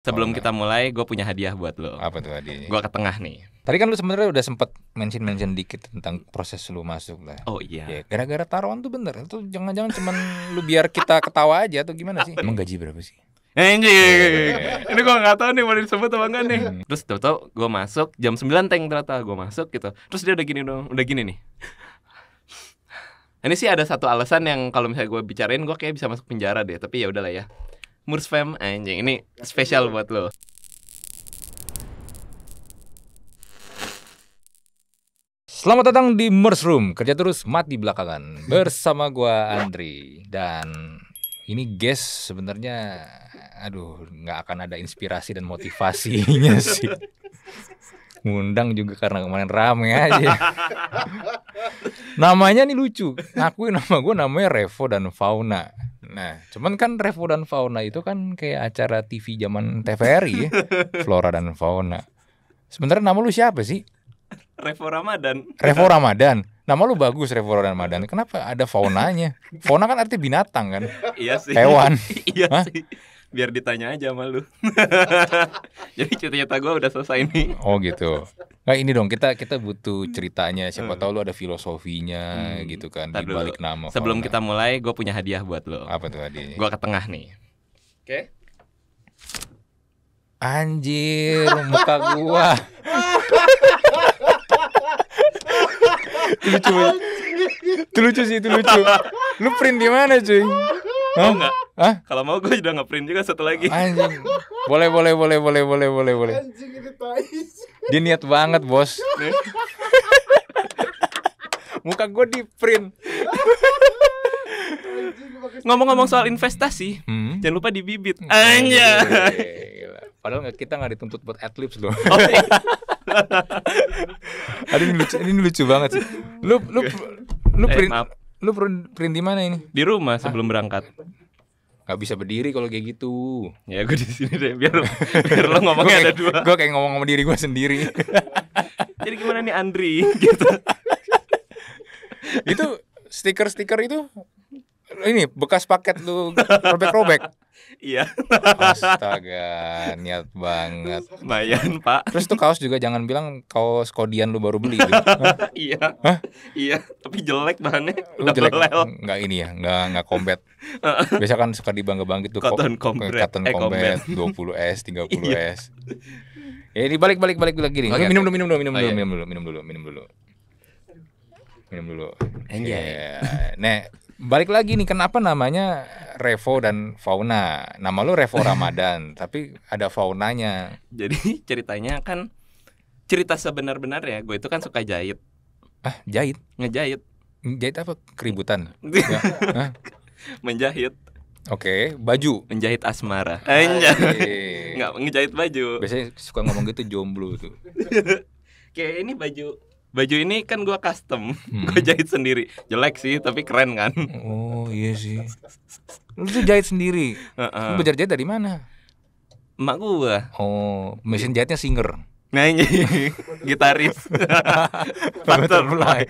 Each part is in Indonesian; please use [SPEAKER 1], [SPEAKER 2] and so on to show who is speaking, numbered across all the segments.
[SPEAKER 1] Sebelum oh, kita mulai, gue punya hadiah buat lo. Apa tuh hadiahnya? Gue ke tengah nih. Tadi kan lu sebenarnya udah sempet mention-mention dikit tentang proses lu masuk lah. Oh iya. Ya, gara-gara taruhan tuh bener. Itu jangan-jangan cuman lu biar kita ketawa aja atau gimana sih? Emang gaji berapa sih? Anjing. Eh, iya, iya, iya. Ini gue gak tahu nih mau disebut apa enggak nih. Hmm. Terus tau-tau gue masuk jam 9 teng ternyata gue masuk gitu. Terus dia udah gini dong, udah gini nih. Ini sih ada satu alasan yang kalau misalnya gue bicarain gue kayak bisa masuk penjara deh, tapi ya udahlah ya. Murs Fam anjing ini spesial buat lo. Selamat datang di Murs Room, kerja terus mati belakangan bersama gua Andri dan ini guest sebenarnya aduh nggak akan ada inspirasi dan motivasinya sih ngundang juga karena kemarin rame aja. namanya nih lucu. Ngakuin nama gue namanya Revo dan Fauna. Nah, cuman kan Revo dan Fauna itu kan kayak acara TV zaman TVRI ya. Flora dan Fauna. Sebenarnya nama lu siapa sih? Revo Ramadan. Revo Ramadan. Nama lu bagus Revo Ramadan. Kenapa ada faunanya? Fauna kan artinya binatang kan? Iya sih. Hewan. Iya sih biar ditanya aja sama lu. Jadi cerita-cerita gue udah selesai nih. Oh gitu. Nah ini dong kita kita butuh ceritanya. Siapa hmm. tahu lu ada filosofinya hmm. gitu kan Ntar di balik nama. Sebelum fauna. kita mulai, gue punya hadiah buat lo. Apa tuh hadiahnya? Gue ke tengah nih. Oke. Okay. Anjir, muka gua. itu lucu, itu lucu sih, itu lucu. Lu print di mana cuy? mau Enggak? Hah? Kalau mau gue udah nge-print juga satu lagi. Anjing. Boleh, boleh, boleh, boleh, boleh, boleh, boleh. Anjing ini Dia niat banget, Bos. Muka gue di-print. Ngomong-ngomong soal investasi, hmm? jangan lupa di bibit. Anja. Padahal kita nggak dituntut buat adlibs loh. Okay. Oh, iya. Aduh, ini lucu, ini lucu banget sih. Lu lu lu, eh, print. eh, maaf Lu print, print di mana ini? Di rumah sebelum ah. berangkat. Gak bisa berdiri kalau kayak gitu. Ya gue di sini deh biar biar lo ngomongnya ada dua. Gue kayak ngomong sama diri gue sendiri. Jadi gimana nih Andri gitu. itu stiker-stiker itu ini bekas paket lu robek-robek. Iya. Astaga, niat banget. Bayan Pak. Terus tuh kaos juga jangan bilang kaos kodian lu baru beli gitu. iya. Hah? Iya, tapi jelek bahannya. Lu jelek. Enggak ini ya, enggak enggak combat. Biasa kan suka dibangga-bangga tuh cotton combat, eh, cotton eh, combat 20S, 30S. Iya. Ya ini balik balik balik lagi nih. Okay, oh, iya. minum, Dulu, minum dulu minum dulu minum dulu minum dulu minum dulu minum dulu. Minum dulu. Anjay. Yeah. Nek Balik lagi nih kenapa namanya Revo dan Fauna? Nama lu Revo Ramadan, tapi ada faunanya. Jadi ceritanya kan cerita sebenar-benar ya, gue itu kan suka jahit. Ah, jahit? Ngejahit. Jahit apa? Keributan. ya. Menjahit. Oke, okay, baju. Menjahit asmara. Anjay. Ah, iya. Nggak ngejahit baju. Biasanya suka ngomong gitu jomblo tuh. Kayak ini baju baju ini kan gua custom hmm. gue jahit sendiri jelek sih tapi keren kan oh iya sih lu tuh jahit sendiri uh -uh. lu belajar jahit dari mana emak gua. oh mesin jahitnya singer nah ini gitaris mulai.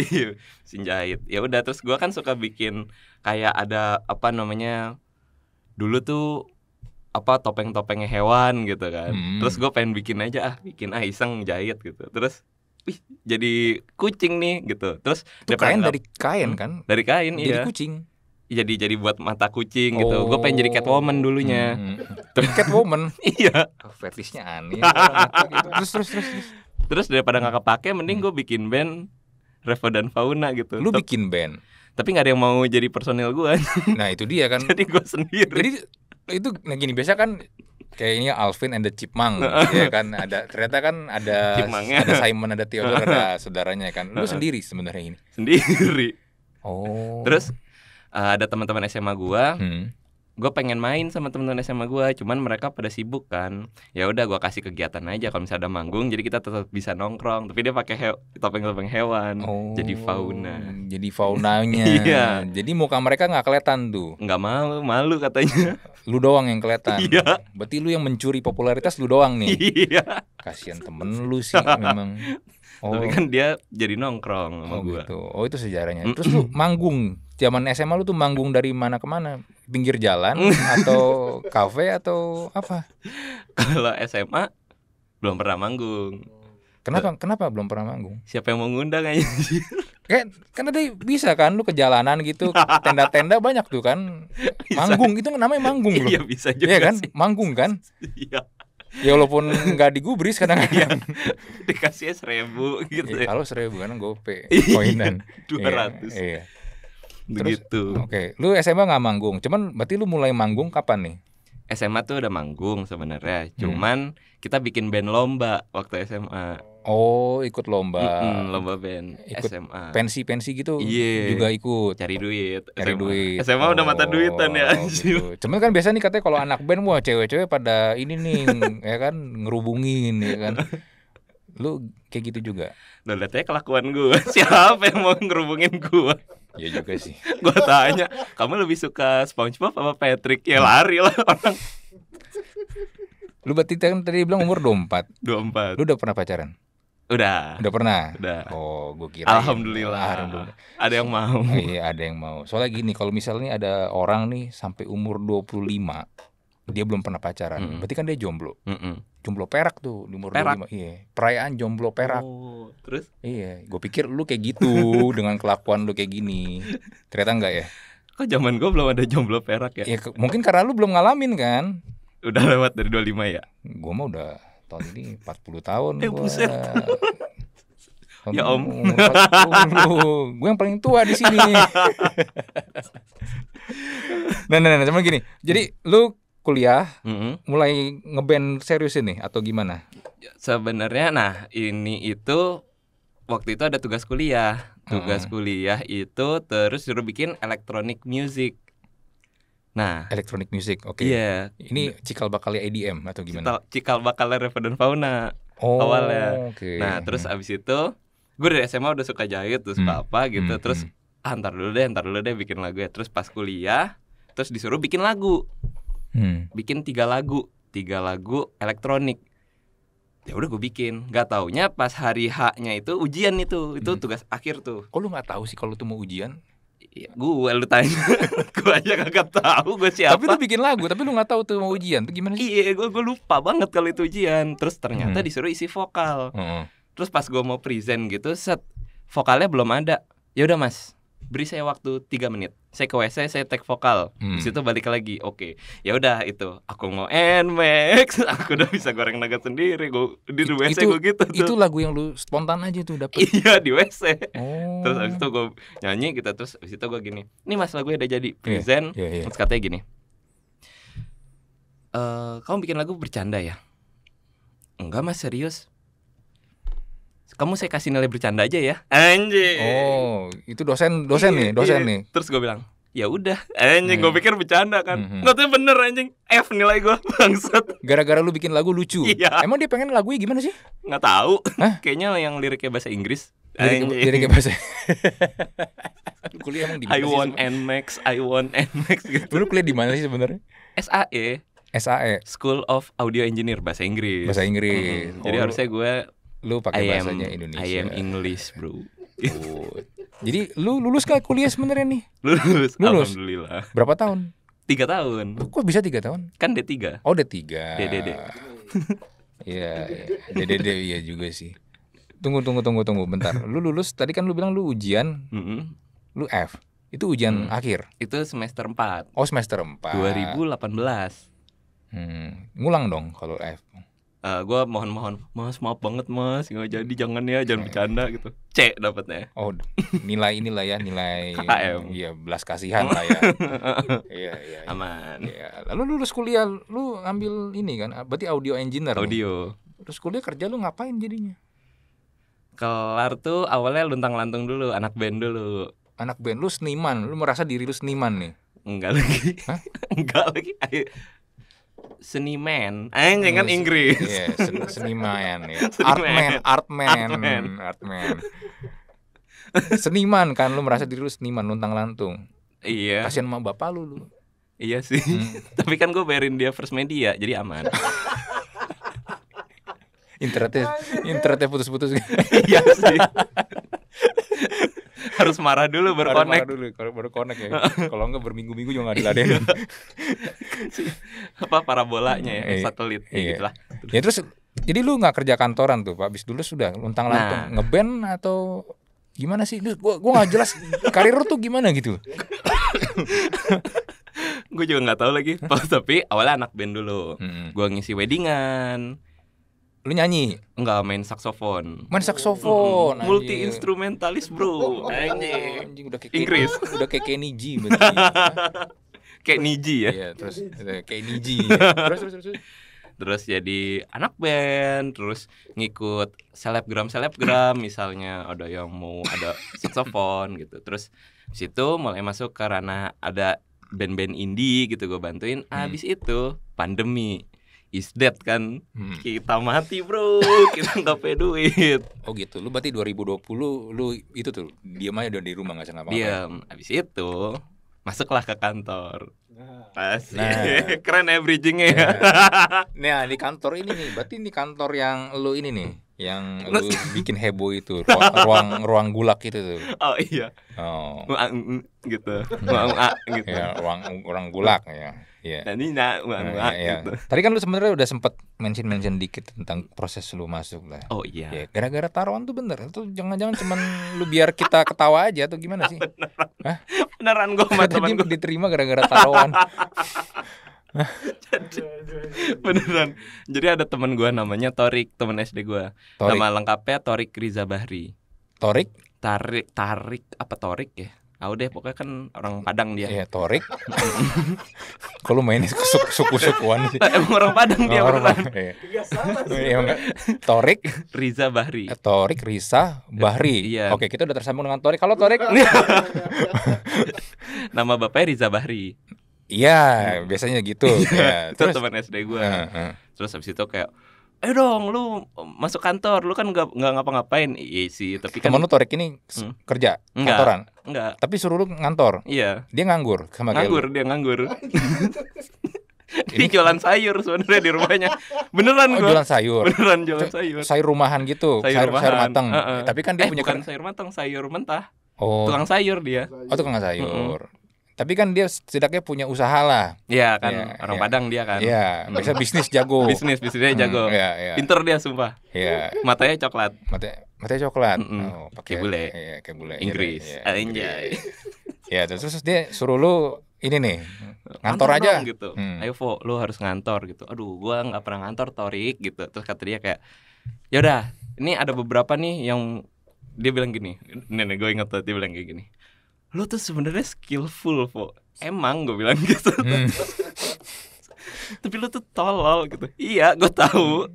[SPEAKER 1] iya mesin jahit ya udah terus gua kan suka bikin kayak ada apa namanya dulu tuh apa topeng-topengnya hewan gitu kan hmm. terus gue pengen bikin aja ah bikin ah iseng jahit gitu terus wih jadi kucing nih gitu terus itu kain dari kain hmm, kan dari kain jadi iya. kucing jadi jadi buat mata kucing gitu. oh. gitu gue pengen jadi catwoman dulunya hmm. terus catwoman iya oh, fetishnya aneh ya, gitu. terus terus terus terus terus daripada nggak kepake mending hmm. gue bikin band Revo dan Fauna gitu lu bikin band tapi nggak ada yang mau jadi personil gue nah itu dia kan jadi gue sendiri jadi itu nah gini biasa kan kayak ini Alvin and the Chipmunk ya kan ada ternyata kan ada ada Simon ada Theodore ada saudaranya kan lu sendiri sebenarnya ini sendiri oh terus uh, ada teman-teman SMA gua hmm gue pengen main sama temen-temen SMA gue cuman mereka pada sibuk kan ya udah gue kasih kegiatan aja kalau misalnya ada manggung jadi kita tetap bisa nongkrong tapi dia pakai he topeng topeng hewan oh, jadi fauna jadi faunanya iya jadi muka mereka nggak kelihatan tuh nggak malu malu katanya lu doang yang kelihatan iya berarti lu yang mencuri popularitas lu doang nih iya kasian temen lu sih memang Oh. Tapi kan oh. dia jadi nongkrong sama oh, gua. Gitu. Oh itu sejarahnya. Terus lu manggung zaman SMA lu tuh manggung dari mana ke mana? Pinggir jalan atau kafe atau apa? Kalau SMA belum pernah manggung. Kenapa kenapa belum pernah manggung? Siapa yang mau ngundang aja? kan kan tadi bisa kan lu ke jalanan gitu, tenda-tenda banyak tuh kan. Manggung itu namanya manggung loh. Iya bisa juga. Iya kan? Sih. Manggung kan? Iya. Ya walaupun nggak digubris kadang-kadang iya. Dikasih seribu gitu iya, ya, Kalau seribu kan gope iya, Koinan Dua ratus iya. Begitu. Oke, okay. lu SMA nggak manggung. Cuman berarti lu mulai manggung kapan nih? SMA tuh udah manggung sebenarnya. Hmm. Cuman hmm. kita bikin band lomba waktu SMA. Oh, ikut lomba. Mm-mm, lomba band ikut SMA. Pensi-pensi gitu yeah. juga ikut. Cari duit. Cari duit. SMA udah mata oh, duitan ya. Gitu. Cuman kan biasa nih katanya kalau anak band wah cewek-cewek pada ini nih ya kan ngerubungin ya kan. Lu kayak gitu juga. Lo liatnya kelakuan gue. Siapa yang mau ngerubungin gue? Iya juga sih. gua tanya, kamu lebih suka SpongeBob apa Patrick? Ya lari lah orang. Lu berarti kan tadi bilang umur 24 24 Lu udah pernah pacaran? Udah Udah pernah? Udah Oh gue kira ya. Alhamdulillah. Ya. Alhamdulillah Ada yang mau oh, Iya ada yang mau Soalnya gini kalau misalnya ada orang nih sampai umur 25 Dia belum pernah pacaran mm. Berarti kan dia jomblo mm -mm jomblo perak tuh di umur perak. 25. Iya, perayaan jomblo perak. Oh, terus? Iya, gue pikir lu kayak gitu dengan kelakuan lu kayak gini. Ternyata enggak ya? Kok zaman gue belum ada jomblo perak ya? ya mungkin karena lu belum ngalamin kan. Udah lewat dari 25 ya? Gue mah udah tahun ini 40 tahun Eh gua. buset. ya om. gue yang paling tua di sini. nah, nah, nah, cuman gini. Jadi lu kuliah mm -hmm. mulai ngeband serius ini atau gimana? Sebenarnya nah ini itu waktu itu ada tugas kuliah. Tugas -hmm. kuliah itu terus suruh bikin elektronik music. Nah, elektronik music. Oke. Okay. Iya. Ini cikal bakalnya EDM atau gimana? Cikal, bakalnya bakalnya dan Fauna oh, awalnya. Okay. Nah, terus hmm. abis itu gue dari SMA udah suka jahit terus hmm. apa gitu. Hmm. Terus ah, dulu deh, antar dulu deh bikin lagu ya. Terus pas kuliah terus disuruh bikin lagu hmm. bikin tiga lagu tiga lagu elektronik ya udah gue bikin nggak taunya pas hari haknya itu ujian itu itu hmm. tugas akhir tuh kok lu nggak tahu sih kalau tuh mau ujian Ya, gue lu tanya gue aja gak tahu gue siapa tapi lu bikin lagu tapi lu nggak tahu tuh mau ujian tuh gimana sih iya gue gue lupa banget kalau itu ujian terus ternyata hmm. disuruh isi vokal hmm. terus pas gue mau present gitu set vokalnya belum ada ya udah mas beri saya waktu tiga menit saya ke WC saya take vokal hmm. di situ balik lagi oke okay. ya udah itu aku mau nmax aku udah bisa goreng naga sendiri gue di It, WC gue gitu tuh. itu lagu yang lu spontan aja tuh dapet iya di WC oh. terus abis itu gue nyanyi gitu terus abis itu gue gini ini mas lagu udah jadi iya, present yeah, yeah, yeah. terus katanya gini e, kamu bikin lagu bercanda ya enggak mas serius kamu saya kasih nilai bercanda aja ya anjing oh itu dosen dosen iya, nih dosen iya. nih terus gue bilang ya udah anjing gue iya. pikir bercanda kan hmm. bener anjing F nilai gue bangsat gara-gara lu bikin lagu lucu iya. emang dia pengen lagu gimana sih nggak tahu kayaknya yang liriknya bahasa Inggris Lirik, liriknya bahasa kuliah emang di I want NMAX I want NMAX gitu lu kuliah di mana sih sebenarnya SAE SAE School of Audio Engineer bahasa Inggris bahasa Inggris mhm. jadi oh. harusnya gue lu pakai bahasanya Indonesia. I am English, bro. Oh. Jadi lu lulus kayak kuliah sebenarnya nih? Lulus, lulus. Alhamdulillah. Berapa tahun? Tiga tahun. Kok bisa tiga tahun? Kan D3. Oh D3. D Iya, iya. D iya juga sih. Tunggu, tunggu, tunggu, tunggu, bentar. Lu lulus, tadi kan lu bilang lu ujian, mm -hmm. lu F. Itu ujian hmm. akhir? Itu semester 4 Oh semester 4 2018 hmm. Ngulang dong kalau F uh, eh, gue mohon mohon mas maaf banget mas nggak jadi jangan ya jangan bercanda gitu C dapatnya oh nilai inilah ya nilai KKM iya belas kasihan lah ya iya, iya iya aman ya. lalu lulus kuliah lu ngambil ini kan ah, berarti audio engineer audio nih. terus kuliah kerja lu ngapain jadinya kelar tuh awalnya luntang lantung dulu anak band dulu anak band lu seniman lu merasa diri lu seniman nih enggak lagi Hah? enggak lagi seniman. Eh, Anjing kan iya, Inggris. yeah, sen seniman ya. Artman, artman, artman. seniman kan lu merasa diri lu seniman luntang lantung. Iya. kasian sama bapak lu lu. Iya sih. Hmm. Tapi kan gue bayarin dia first media jadi aman.
[SPEAKER 2] internetnya internetnya putus-putus. iya sih harus marah dulu baru connect. dulu kalau baru connect ya. kalau enggak berminggu-minggu juga enggak diladenin.
[SPEAKER 1] apa parabolanya ya, iya, satelit ya gitu lah. Terus. Ya terus jadi lu nggak kerja kantoran tuh, Pak. Habis dulu sudah luntang nah. lantung nah. ngeband atau gimana sih? Lu gua gua nggak jelas karir lu tuh gimana gitu. gue juga nggak tahu lagi. Tapi awalnya anak band dulu. Hmm. Gua ngisi weddingan Lu nyanyi? Enggak, main saksofon. Main saksofon. oh, Multi instrumentalis, Bro. Anjing. Anjing udah kayak Inggris. Udah kayak Kenny G berarti. kayak Niji ya. Iya, terus kayak Niji. Ya. Terus terus terus. Terus jadi anak band, terus ngikut selebgram-selebgram misalnya ada yang mau ada saksofon gitu. Terus situ mulai masuk karena ada band-band indie gitu gue bantuin. abis hmm. itu pandemi is dead kan hmm. kita mati bro kita nggak pake duit oh gitu lu berarti 2020 lu itu tuh diam aja udah di rumah nggak ngapa-ngapain diam abis itu masuklah ke kantor Pasti. Nah, keren ya bridgingnya ya. Iya. Nah, di kantor ini nih, berarti ini kantor yang lu ini nih, yang lu bikin heboh itu, ruang ruang, gulak itu tuh. Oh iya. Oh. Uang, gitu. Hmm. Uang, gitu. Ya, ruang ruang gulak ya. Iya. Dan ini nah, uang, nah, ya. gitu. Tadi kan lu sebenarnya udah sempet mention-mention dikit tentang proses lu masuk lah. Oh iya. Ya, gara-gara taruhan tuh bener. Itu jangan-jangan cuman lu biar kita ketawa aja atau gimana sih? Beneran. Hah? Beneran gue sama temen gue. Diterima gara-gara taruhan beneran jadi, beneran jadi ada teman gue namanya Torik teman SD gue nama lengkapnya Torik Riza Bahri Torik tarik tarik apa Torik ya Aku deh pokoknya kan orang Padang dia. Iya, Torik. Kalau ini suku-sukuan sih. Emang orang Padang dia oh, orang Padang. Iya. iya. sama sih. Iya, Torik Riza Bahri. Eh, Torik Riza Bahri. Iya. Oke, kita udah tersambung dengan Torik. Halo Torik. Nama bapaknya Riza Bahri. Iya, hmm. biasanya gitu. ya. Terus teman SD gue. Uh, uh. Terus habis itu kayak Eh dong, lu masuk kantor, lu kan nggak nggak ngapa-ngapain, iya sih. Tapi kan... kan, lu Torik ini hmm? kerja enggak, kantoran, enggak. Tapi suruh lu ngantor, iya. Dia nganggur sama nganggur, kayak Nganggur, dia nganggur. Ini jualan sayur sebenarnya di rumahnya. Beneran oh, gua. jualan sayur. Beneran jualan sayur. Sayur rumahan gitu, sayur, sayur, rumahan. sayur matang. Uh -uh. Tapi kan dia eh, punya bukan sayur matang, sayur mentah. Oh. Tukang sayur dia. Oh, tukang sayur. Mm -hmm tapi kan dia setidaknya punya usaha lah. Iya kan, ya, orang ya. Padang dia kan. Iya, bisa bisnis jago. bisnis, bisnisnya hmm, jago. Hmm, iya. Pinter dia sumpah. Iya. Matanya coklat. Mata matanya coklat. Mm -mm. Oh, pakai bule. Iya, kayak bule. Inggris. Ya, Anjay. Ya, terus, terus dia suruh lu ini nih ngantor aja dong, gitu. Hmm. Ayo, Fo, lu harus ngantor gitu. Aduh, gua nggak pernah ngantor, Torik gitu. Terus kata dia kayak, "Yaudah, ini ada beberapa nih yang dia bilang gini. Nenek gue inget tuh dia bilang kayak gini lo tuh sebenarnya skillful po emang gue bilang gitu hmm. tapi lo tuh tolol gitu iya gue tahu hmm.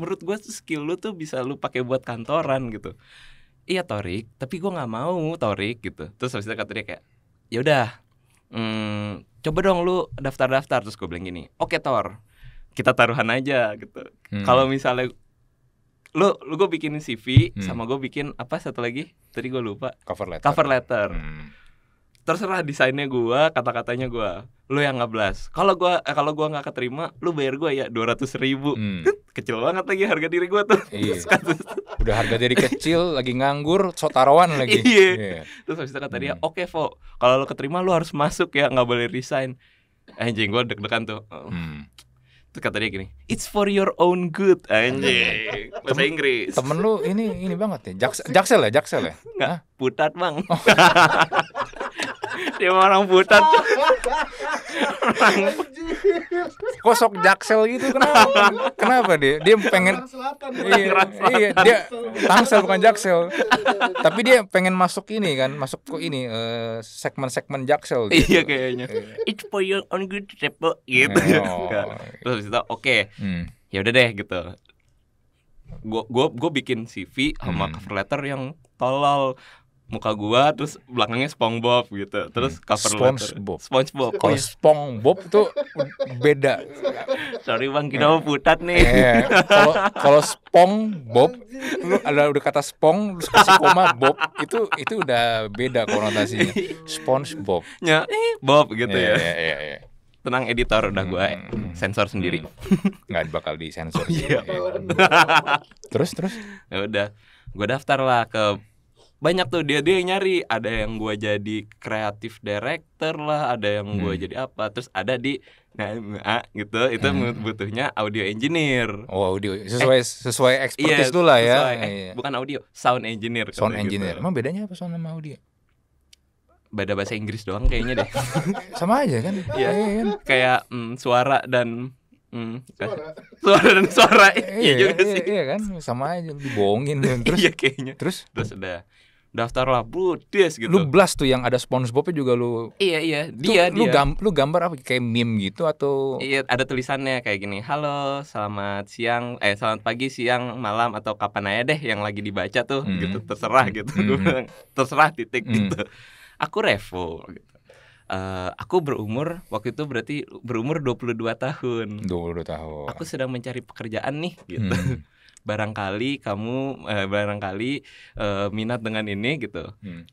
[SPEAKER 1] menurut gue tuh skill lo tuh bisa lo pakai buat kantoran gitu iya Torik tapi gue nggak mau Torik gitu terus habis itu kata dia kayak ya udah hmm, coba dong lu daftar-daftar terus gue bilang gini oke okay, Tor kita taruhan aja gitu hmm. kalau misalnya lu lu gue bikin CV hmm. sama gue bikin apa satu lagi tadi gue lupa cover letter cover letter hmm. terserah desainnya gue kata-katanya gue lu yang belas kalau gue eh, kalau gue nggak keterima lu bayar gue ya dua ratus ribu hmm. kecil banget lagi harga diri gue tuh iya. udah harga diri kecil lagi nganggur sotaroan lagi iya. Yeah. terus habis itu kata dia hmm. oke okay, Vo kalau lu keterima lu harus masuk ya nggak boleh resign anjing gue deg-degan tuh hmm Terus kata dia gini, it's for your own good anjing. Iya. Bahasa Inggris. Temen lu ini ini banget ya. Jaksel, jaksel ya, jaksel ya. Enggak, putat, Bang. Oh. dia orang buta tuh orang kosok jaksel gitu kenapa kenapa dia dia pengen iya, iya dia tangsel bukan jaksel tapi dia pengen masuk ini kan masuk ke ini uh, segmen-segmen jaksel gitu. iya kayaknya iya. it's for your own good repo gitu terus itu oke hmm. ya udah deh gitu gue gue bikin CV sama hmm. cover letter yang tolol muka gua terus belakangnya SpongeBob gitu. Terus hmm. cover SpongeBob. SpongeBob. Kalau iya. SpongeBob tuh beda. Sorry Bang, kita mau putat nih. Eh, kalau kalau SpongeBob lu ada udah kata spong terus kasih koma bob itu itu udah beda konotasinya. SpongeBob. Ya, eh, Bob gitu iya, ya. Iya, iya, iya. Tenang editor udah gua hmm. hmm, hmm. sensor sendiri. Hmm. Nggak bakal disensor. Oh, iya. terus terus. Ya udah. Gue daftar lah ke banyak tuh dia dia yang nyari ada yang gue jadi kreatif director lah ada yang gue hmm. jadi apa terus ada di nah gitu itu hmm. butuhnya audio engineer oh audio sesuai eh, sesuai iya, expertise iya, lu lah ya sesuai, eh, iya. bukan audio sound engineer sound gitu. engineer gitu. emang bedanya apa sound sama audio beda bahasa Inggris doang kayaknya deh sama aja kan iya yeah. kan? Iya, iya. kayak mm, suara dan Hmm. Suara. suara dan suara iya, iya juga iya, sih. Iya kan sama aja dibohongin terus. iya kayaknya. Terus terus udah daftarlah Buddhis gitu. Lu blast tuh yang ada SpongeBobnya juga lu. Iya iya, dia tuh, dia. Lu, gam, lu gambar apa kayak meme gitu atau Iya, ada tulisannya kayak gini. Halo, selamat siang eh selamat pagi, siang, malam atau kapan aja deh yang lagi dibaca tuh hmm. gitu, terserah hmm. gitu. Hmm. terserah titik hmm. gitu. Aku Revo gitu. Uh, aku berumur waktu itu berarti berumur 22 tahun. 22 tahun. Aku sedang mencari pekerjaan nih gitu. Hmm barangkali kamu eh, barangkali eh, minat dengan ini gitu. Hmm.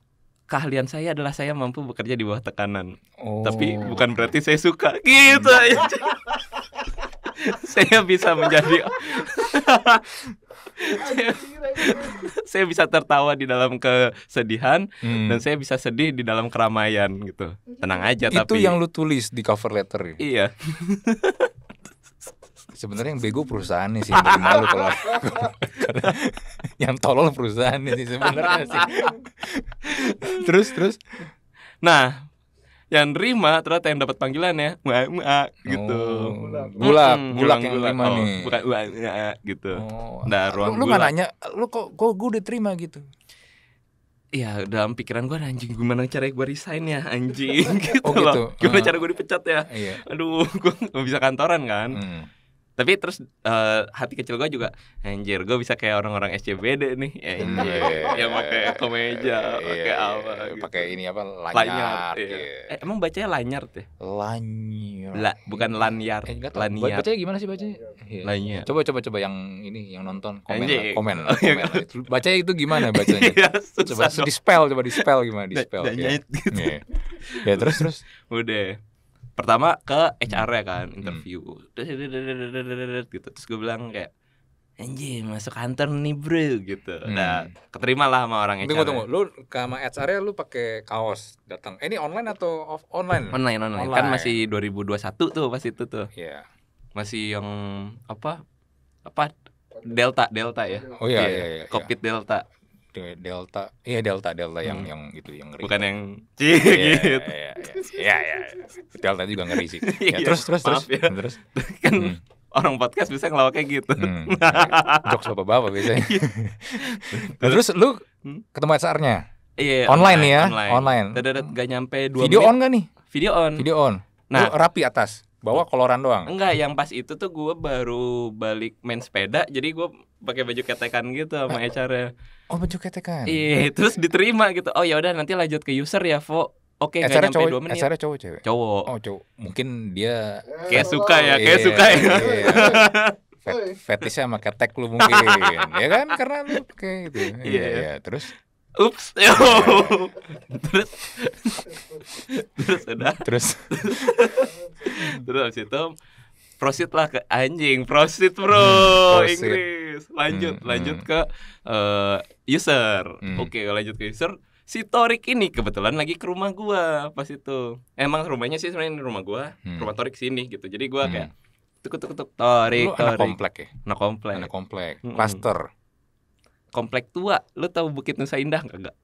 [SPEAKER 1] Keahlian saya adalah saya mampu bekerja di bawah tekanan. Oh. Tapi bukan berarti saya suka gitu. Hmm. saya bisa menjadi saya, bisa tertawa di dalam kesedihan hmm. dan saya bisa sedih di dalam keramaian gitu. Tenang aja itu tapi Itu yang lu tulis di cover letter Iya. sebenarnya yang bego perusahaan nih sih jadi malu kalau yang tolol perusahaan sih sebenarnya sih terus terus nah yang terima ternyata yang dapat panggilan ya mua, mua, gitu oh, bulak hmm, bulak yang nerima oh, nih bukan ya, ya, gitu oh, nah ruang lu, lu nggak nanya lu kok kok gue diterima gitu ya dalam pikiran gue anjing gimana cara gue resign ya anjing gitu, oh, gitu. loh gitu. gimana uh, cara gue dipecat ya iya. aduh gue gak bisa kantoran kan hmm tapi terus uh, hati kecil gue juga anjir gue bisa kayak orang-orang SCBD nih anjir yang pakai kemeja pakai apa gitu. pakai ini apa lanyard, lanyard iya. iya. eh, emang bacanya lanyard ya lanyard La, bukan iya. lanyard eh, lanyard bacanya gimana sih bacanya iya. lanyard coba coba coba yang ini yang nonton komen lah, komen, komen. Kan? bacanya itu gimana bacanya coba di spell coba di spell gimana di spell ya. Gitu. ya terus terus udah pertama ke HR hmm. ya kan hmm. interview gitu terus gue bilang kayak Anjir masuk kantor nih bro gitu. Hmm. Nah keterima lah sama orang HR. Tunggu tunggu, lu sama HR lu pakai kaos datang. Eh, ini online atau off online? Online, online kan online. Kan masih 2021 tuh pas itu tuh. Iya. Yeah. Masih yang apa apa Delta Delta ya. Oh iya yeah. iya. iya, iya. iya. Covid Delta delta iya delta delta yang hmm. yang itu yang ngeri bukan yang iya, iya, cik ya, gitu ya ya, ya, ya, delta juga ngeri sih iya, ya, terus terus terus ya. terus kan hmm. orang podcast bisa ngelawak kayak gitu hmm. jokes bapak bapak biasanya terus, nah, terus lu hmm? ketemu sarnya nya Iya, online, online ya, online. online. gak nyampe dua Video menit. on gak nih? Video on. Video on. Nah, lu rapi atas. Bawa koloran doang. Enggak, yang pas itu tuh gue baru balik main sepeda, jadi gue pakai baju ketekan gitu sama hr eh, Oh, baju ketekan. Iya, terus diterima gitu. Oh, ya udah nanti lanjut ke user ya, Vo. Oke, okay, nyampe cowok, 2 menit. acara cowok cewek. Cowok. Oh, cowok. Mungkin dia kayak suka ya, kayak iya, suka ya. Yeah. Fet fetishnya sama ketek lu mungkin, ya kan? Karena lu kayak gitu. Iya, yeah. yeah. Iya. terus Ups, yo. terus, terus udah. Terus, terus habis itu proceed lah ke anjing proceed bro hmm, Inggris lanjut hmm, lanjut hmm. ke uh, user hmm. oke okay, lanjut ke user si Torik ini kebetulan lagi ke rumah gua pas itu emang rumahnya sih sebenarnya rumah gua hmm. rumah Torik sini gitu jadi gua hmm. kayak tuk tuk tuk Torik lu Torik anak komplek ya anak komplek anak komplek hmm. cluster hmm. komplek tua lu tahu Bukit Nusa Indah enggak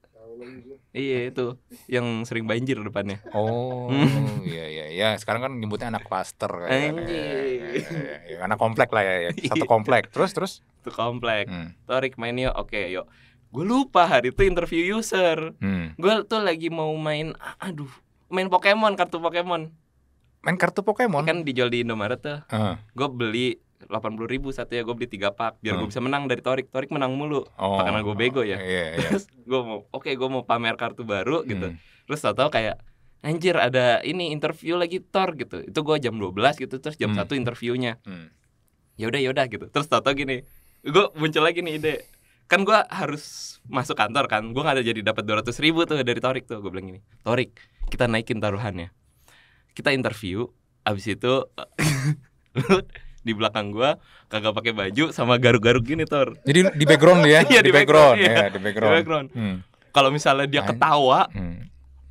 [SPEAKER 1] Iya itu yang sering banjir depannya. Oh, hmm. iya iya iya. Sekarang kan nyebutnya anak klaster kan. Gitu. Anjir. Ya, ya, anak komplek lah ya, ya. Satu komplek. Terus terus? Satu komplek. Hmm. Torik main yuk. Oke, yuk. Gue lupa hari itu interview user. Hmm. Gue tuh lagi mau main aduh, main Pokemon, kartu Pokemon. Main kartu Pokemon? Kan dijual di Indomaret tuh. Uh. Gue beli delapan puluh ribu satu ya gue beli tiga pak biar hmm. gue bisa menang dari Torik Torik menang mulu oh, karena gue bego ya yeah, iya. yeah. terus gue mau oke okay, gue mau pamer kartu baru gitu. hmm. gitu terus tau tau kayak anjir ada ini interview lagi Tor gitu itu gue jam dua belas gitu terus jam hmm. interviewnya hmm. ya udah ya udah gitu terus tau tau gini gue muncul lagi nih ide kan gue harus masuk kantor kan gue gak ada jadi dapat dua ratus ribu tuh dari Torik tuh gue bilang gini Torik kita naikin taruhannya kita interview abis itu di belakang gua kagak pakai baju sama garuk-garuk gini Tor. Jadi di background ya? Iya di, background, background ya, di background. Di background. Hmm. Kalau misalnya dia ketawa, hmm.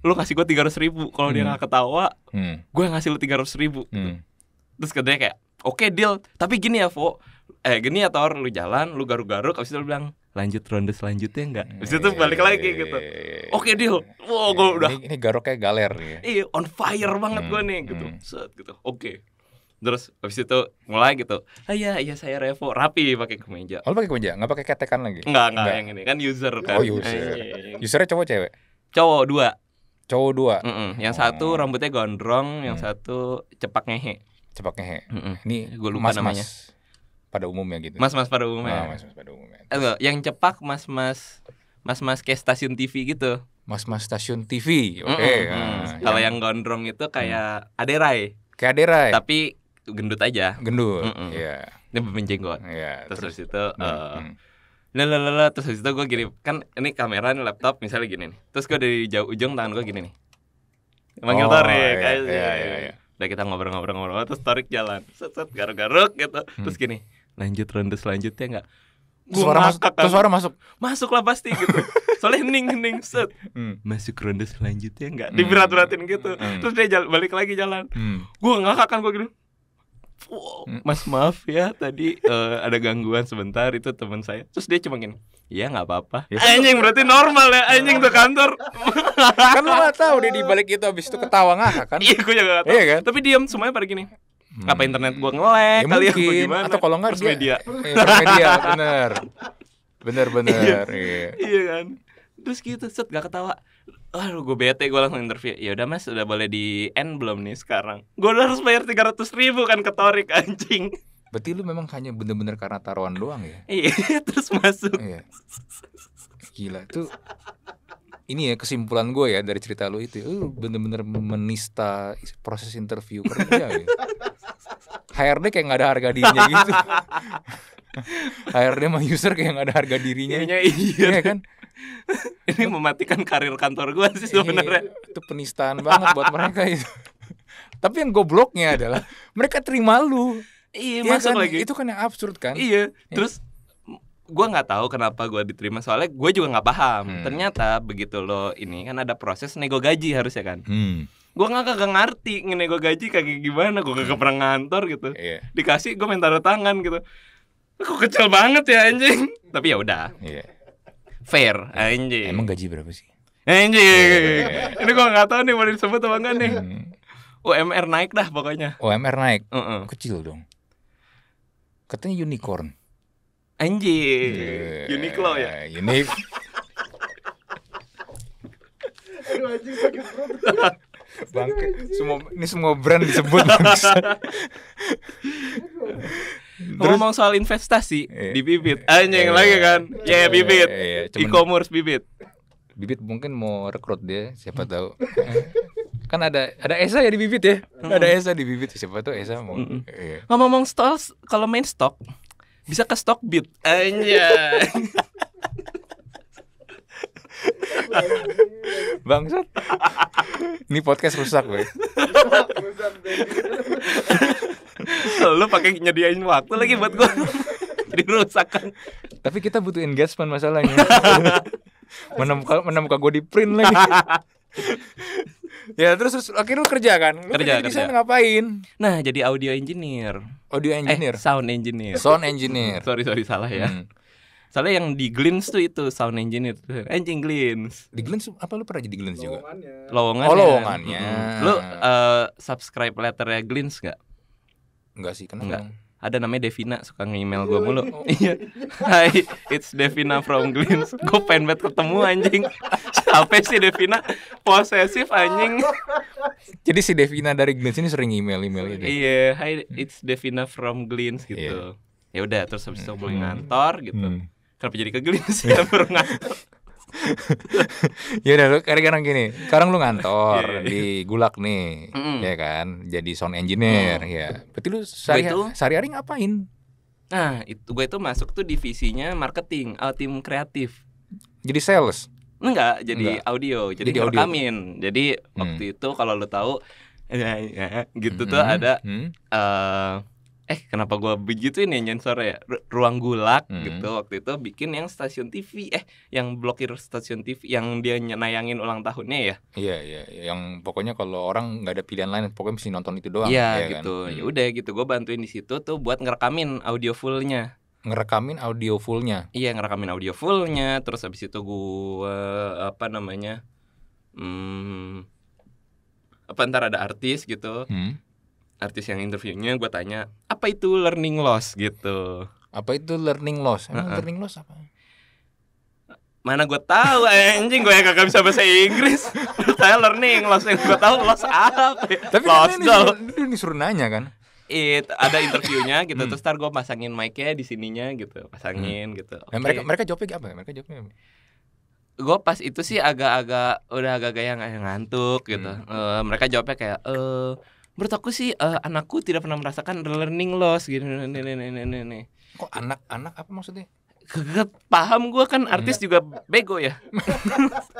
[SPEAKER 1] lu kasih gua tiga ratus ribu. Kalau hmm. dia nggak ketawa, hmm. gua ngasih lu tiga ratus ribu. Hmm. Gitu. Terus katanya kayak, oke okay, deal. Tapi gini ya, Fo. Eh gini ya Tor, lu jalan, lu garuk-garuk, abis itu lu bilang, lanjut ronde selanjutnya enggak? abis itu hmm. balik lagi gitu. Oke okay, deal. Wow, gua hmm. udah. Ini, ini garuknya galer ya. Iya, on fire banget hmm, gue nih gitu. Hmm. Set gitu. Oke. Okay terus habis itu mulai gitu ah, iya iya saya Revo rapi pakai kemeja oh pakai kemeja nggak pakai ketekan lagi nggak nggak yang ini kan user kan oh user usernya cowok cewek cowok dua cowok dua mm -mm. yang oh. satu rambutnya gondrong yang hmm. satu cepak ngehe cepak ngehe mm -mm. ini gue lupa mas, namanya pada umumnya gitu mas mas pada umumnya oh, ah, mas mas pada umumnya Enggak, yang cepak mas mas mas mas kayak stasiun TV gitu mas mas stasiun TV oke okay. mm -mm. nah, kalau yang gondrong itu kayak mm. aderai kayak aderai tapi gendut aja gendut mm -mm. iya yeah. dia berjenggot yeah, terus, terus itu mm eh, -mm. Uh, lalalala terus itu gue gini kan ini kamera ini laptop misalnya gini nih terus gue dari jauh ujung tangan gue gini nih
[SPEAKER 2] manggil oh, Torik iya, kan. iya, iya,
[SPEAKER 1] iya. udah kita ngobrol-ngobrol-ngobrol terus Torik jalan set set garuk-garuk gitu hmm. terus gini lanjut ronde selanjutnya nggak suara masuk kan. suara masuk masuk lah pasti gitu soalnya hening hening set hmm. masuk ronde selanjutnya nggak hmm. diberat-beratin gitu hmm. terus dia jalan, balik lagi jalan hmm. gue ngakak kan gue gini Hmm. Mas maaf ya tadi uh, ada gangguan sebentar itu teman saya. Terus dia cuma gini, "Iya nggak apa-apa." Ya, anjing berarti normal ya anjing ke kantor. kan lu gak tahu dia di balik itu habis itu ketawa nggak kan? Iya, gue juga gak tahu. Iya kan? Tapi diam semuanya pada gini. Hmm. Apa internet gua ngelek ya, kali mungkin. ya gimana? Atau kalau enggak dia media. Iya, media benar, benar-benar. Iya. iya. iya kan? Terus gitu set gak ketawa aduh gue bete gue langsung interview ya udah mas udah boleh di end belum nih sekarang gue udah harus bayar tiga ratus ribu kan ke Torik anjing berarti lu memang hanya bener-bener karena taruhan doang ya iya terus masuk iya. gila tuh ini ya kesimpulan gue ya dari cerita lu itu lu bener-bener menista proses interview kerja ya HRD kayak gak ada harga dirinya gitu HRD mah user kayak gak ada harga dirinya iya. iya kan ini mematikan karir kantor gue sih iya, sebenarnya. Itu penistaan banget buat mereka itu. Tapi yang gobloknya adalah mereka terima lu. Iya, ya kan? lagi. Itu kan yang absurd kan? Iya. iya. Terus gue nggak tahu kenapa gue diterima soalnya gue juga nggak paham hmm. ternyata begitu lo ini kan ada proses nego gaji harusnya kan hmm. gue nggak kagak ngerti nego gaji kayak gimana gue kagak pernah ngantor gitu iya. dikasih gue minta tangan gitu kok kecil banget ya anjing tapi ya udah fair anjing. Emang gaji berapa sih? Anjing. Ini gua nggak tahu nih mau disebut apa enggak nih. Hmm. UMR naik dah pokoknya. Oh, UMR naik. Uh -uh. Kecil dong. Katanya unicorn. Anjing. Yeah. Uniqlo ya. Unik. Aduh anjing sakit perut. Bangke, semua ini semua brand disebut. Terus, ngomong soal investasi iya, di bibit, aja iya, anjing iya, lagi iya. kan, ya yeah, bibit, iya, iya, e-commerce bibit. Bibit mungkin mau rekrut dia, siapa tahu. kan ada ada Esa ya di bibit ya, mm. ada Esa di bibit, ya, siapa tahu Esa mau. Mm Iya. Ngomong-ngomong stok, kalau main stok bisa ke stok bit, anjing Bangsat. Ini podcast rusak, gue. Lu pakai nyediain waktu lagi buat gua. Jadi rusakan. Tapi kita butuh engagement masalahnya. menemukan menemukan gue di print lagi. ya terus, terus akhirnya lu kerja kan? Lu kerja, kerja kerja. ngapain? Nah, jadi audio engineer. Audio eh, engineer. Eh, sound engineer. Sound engineer. sorry, sorry salah ya. Hmm. Soalnya yang di Glints tuh itu sound engineer engine Glints Di Glints apa lu pernah jadi Glints juga? Lowongannya Lowongannya Oh lowongannya hmm. Lu uh, subscribe letternya Glints gak? Enggak sih, kenapa? Enggak. Ada namanya Devina suka nge-email gue mulu. Iya. Oh. Hi, it's Devina from Glins, Gue pengen banget ketemu anjing. Siapa sih Devina? Posesif anjing. Jadi si Devina dari Glins ini sering email-email gitu. Ya, iya, hi it's Devina from Glins gitu. Yeah. Ya udah, terus habis itu mulai hmm. ngantor gitu. Hmm. Kenapa jadi ke Glints ya baru ngantor? ya udah lu sekarang gini sekarang lu ngantor yeah, yeah. Iya. di Gulak nih mm ya kan jadi sound engineer mm. ya berarti lu sehari itu, sehari hari ngapain nah itu gue itu masuk tuh divisinya marketing uh, tim kreatif jadi sales enggak jadi enggak. audio jadi, jadi rekamin jadi hmm. waktu itu kalau lu tahu ya, ya, gitu mm -hmm. tuh hmm, ada mm uh, eh kenapa gue begituin ya nyensor ya ruang gulak hmm. gitu waktu itu bikin yang stasiun TV eh yang blokir stasiun TV yang dia nyenayangin ulang tahunnya ya iya, iya iya yang pokoknya kalau orang nggak ada pilihan lain pokoknya mesti nonton itu doang iya, iya kan? gitu. ya, gitu kan? ya udah gitu gue bantuin di situ tuh buat ngerekamin audio fullnya ngerekamin audio fullnya iya ngerekamin audio fullnya terus habis itu gue apa namanya hmm, apa ntar ada artis gitu hmm artis yang interviewnya gue tanya apa itu learning loss gitu apa itu learning loss emang uh -uh. learning loss apa mana gue tahu anjing gue yang gak bisa bahasa Inggris saya learning loss yang gue tahu loss apa tapi loss ini, Ini suruh nanya kan It, ada interviewnya gitu hmm. terus tar gue pasangin mic-nya di sininya gitu pasangin hmm. gitu nah, okay. mereka mereka jawabnya apa mereka jawabnya gue pas itu sih agak-agak udah agak-agak yang ngantuk gitu hmm. uh, mereka jawabnya kayak eh uh, menurut aku sih uh, anakku tidak pernah merasakan learning loss gitu nih nih nih nih nih kok anak-anak apa maksudnya Gak paham gue kan artis hmm. juga bego ya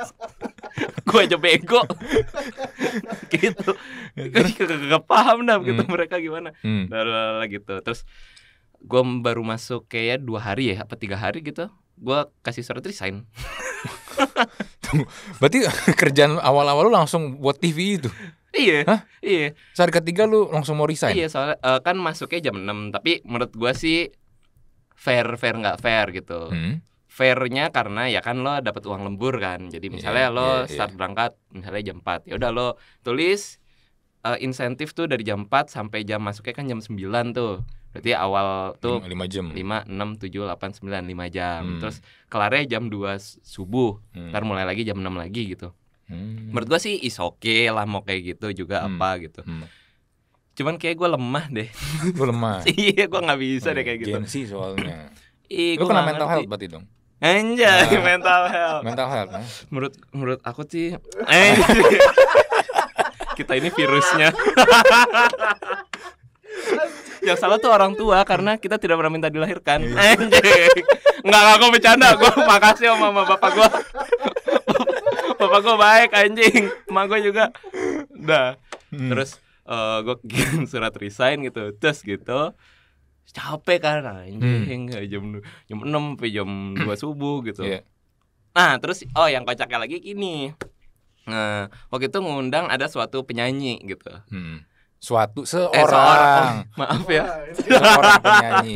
[SPEAKER 1] gue aja bego gitu gak paham dah gitu hmm. mereka gimana hmm. gitu terus gue baru masuk kayak dua hari ya apa tiga hari gitu gue kasih surat resign Tunggu, berarti kerjaan awal-awal lu langsung buat TV itu Iya. Hah? Iya. Saat ketiga lu langsung mau resign. Iya, soalnya uh, kan masuknya jam 6, tapi menurut gua sih fair fair nggak fair gitu. Hmm. Fairnya karena ya kan lo dapat uang lembur kan. Jadi iya, misalnya yeah, lo yeah, iya. start yeah. berangkat misalnya jam 4. Ya udah lo tulis uh, insentif tuh dari jam 4 sampai jam masuknya kan jam 9 tuh. Berarti awal tuh 5, jam. 5 6 7 8 9 5 jam. Hmm. Terus kelarnya jam 2 subuh. Hmm. Ntar mulai lagi jam 6 lagi gitu. Hmm. Menurut gue sih is okay lah mau kayak gitu juga hmm. apa gitu. Hmm. Cuman kayak gue lemah deh. Gue lemah. iya, gue nggak bisa oh, deh iya, kayak gitu. Gensi soalnya. Ih, lu kena mental ngerti. health berarti dong. Anjay, nah. mental health. Mental health. Nah. Menurut menurut aku sih eh kita ini virusnya. Yang salah tuh orang tua karena kita tidak pernah minta dilahirkan. Iya. Anjir. Enggak, aku bercanda. Gue makasih sama mama bapak gue. Bapak gue baik anjing, emak gue juga. Dah. Hmm. Terus uh, eh, gue kirim surat resign gitu, terus gitu capek kan anjing hmm. jam jam enam sampai jam dua subuh gitu. Yeah. Nah, terus oh yang kocaknya lagi gini. Nah, waktu itu ngundang ada suatu penyanyi gitu. Hmm suatu eh, seorang, eh, oh, seorang. maaf ya seorang penyanyi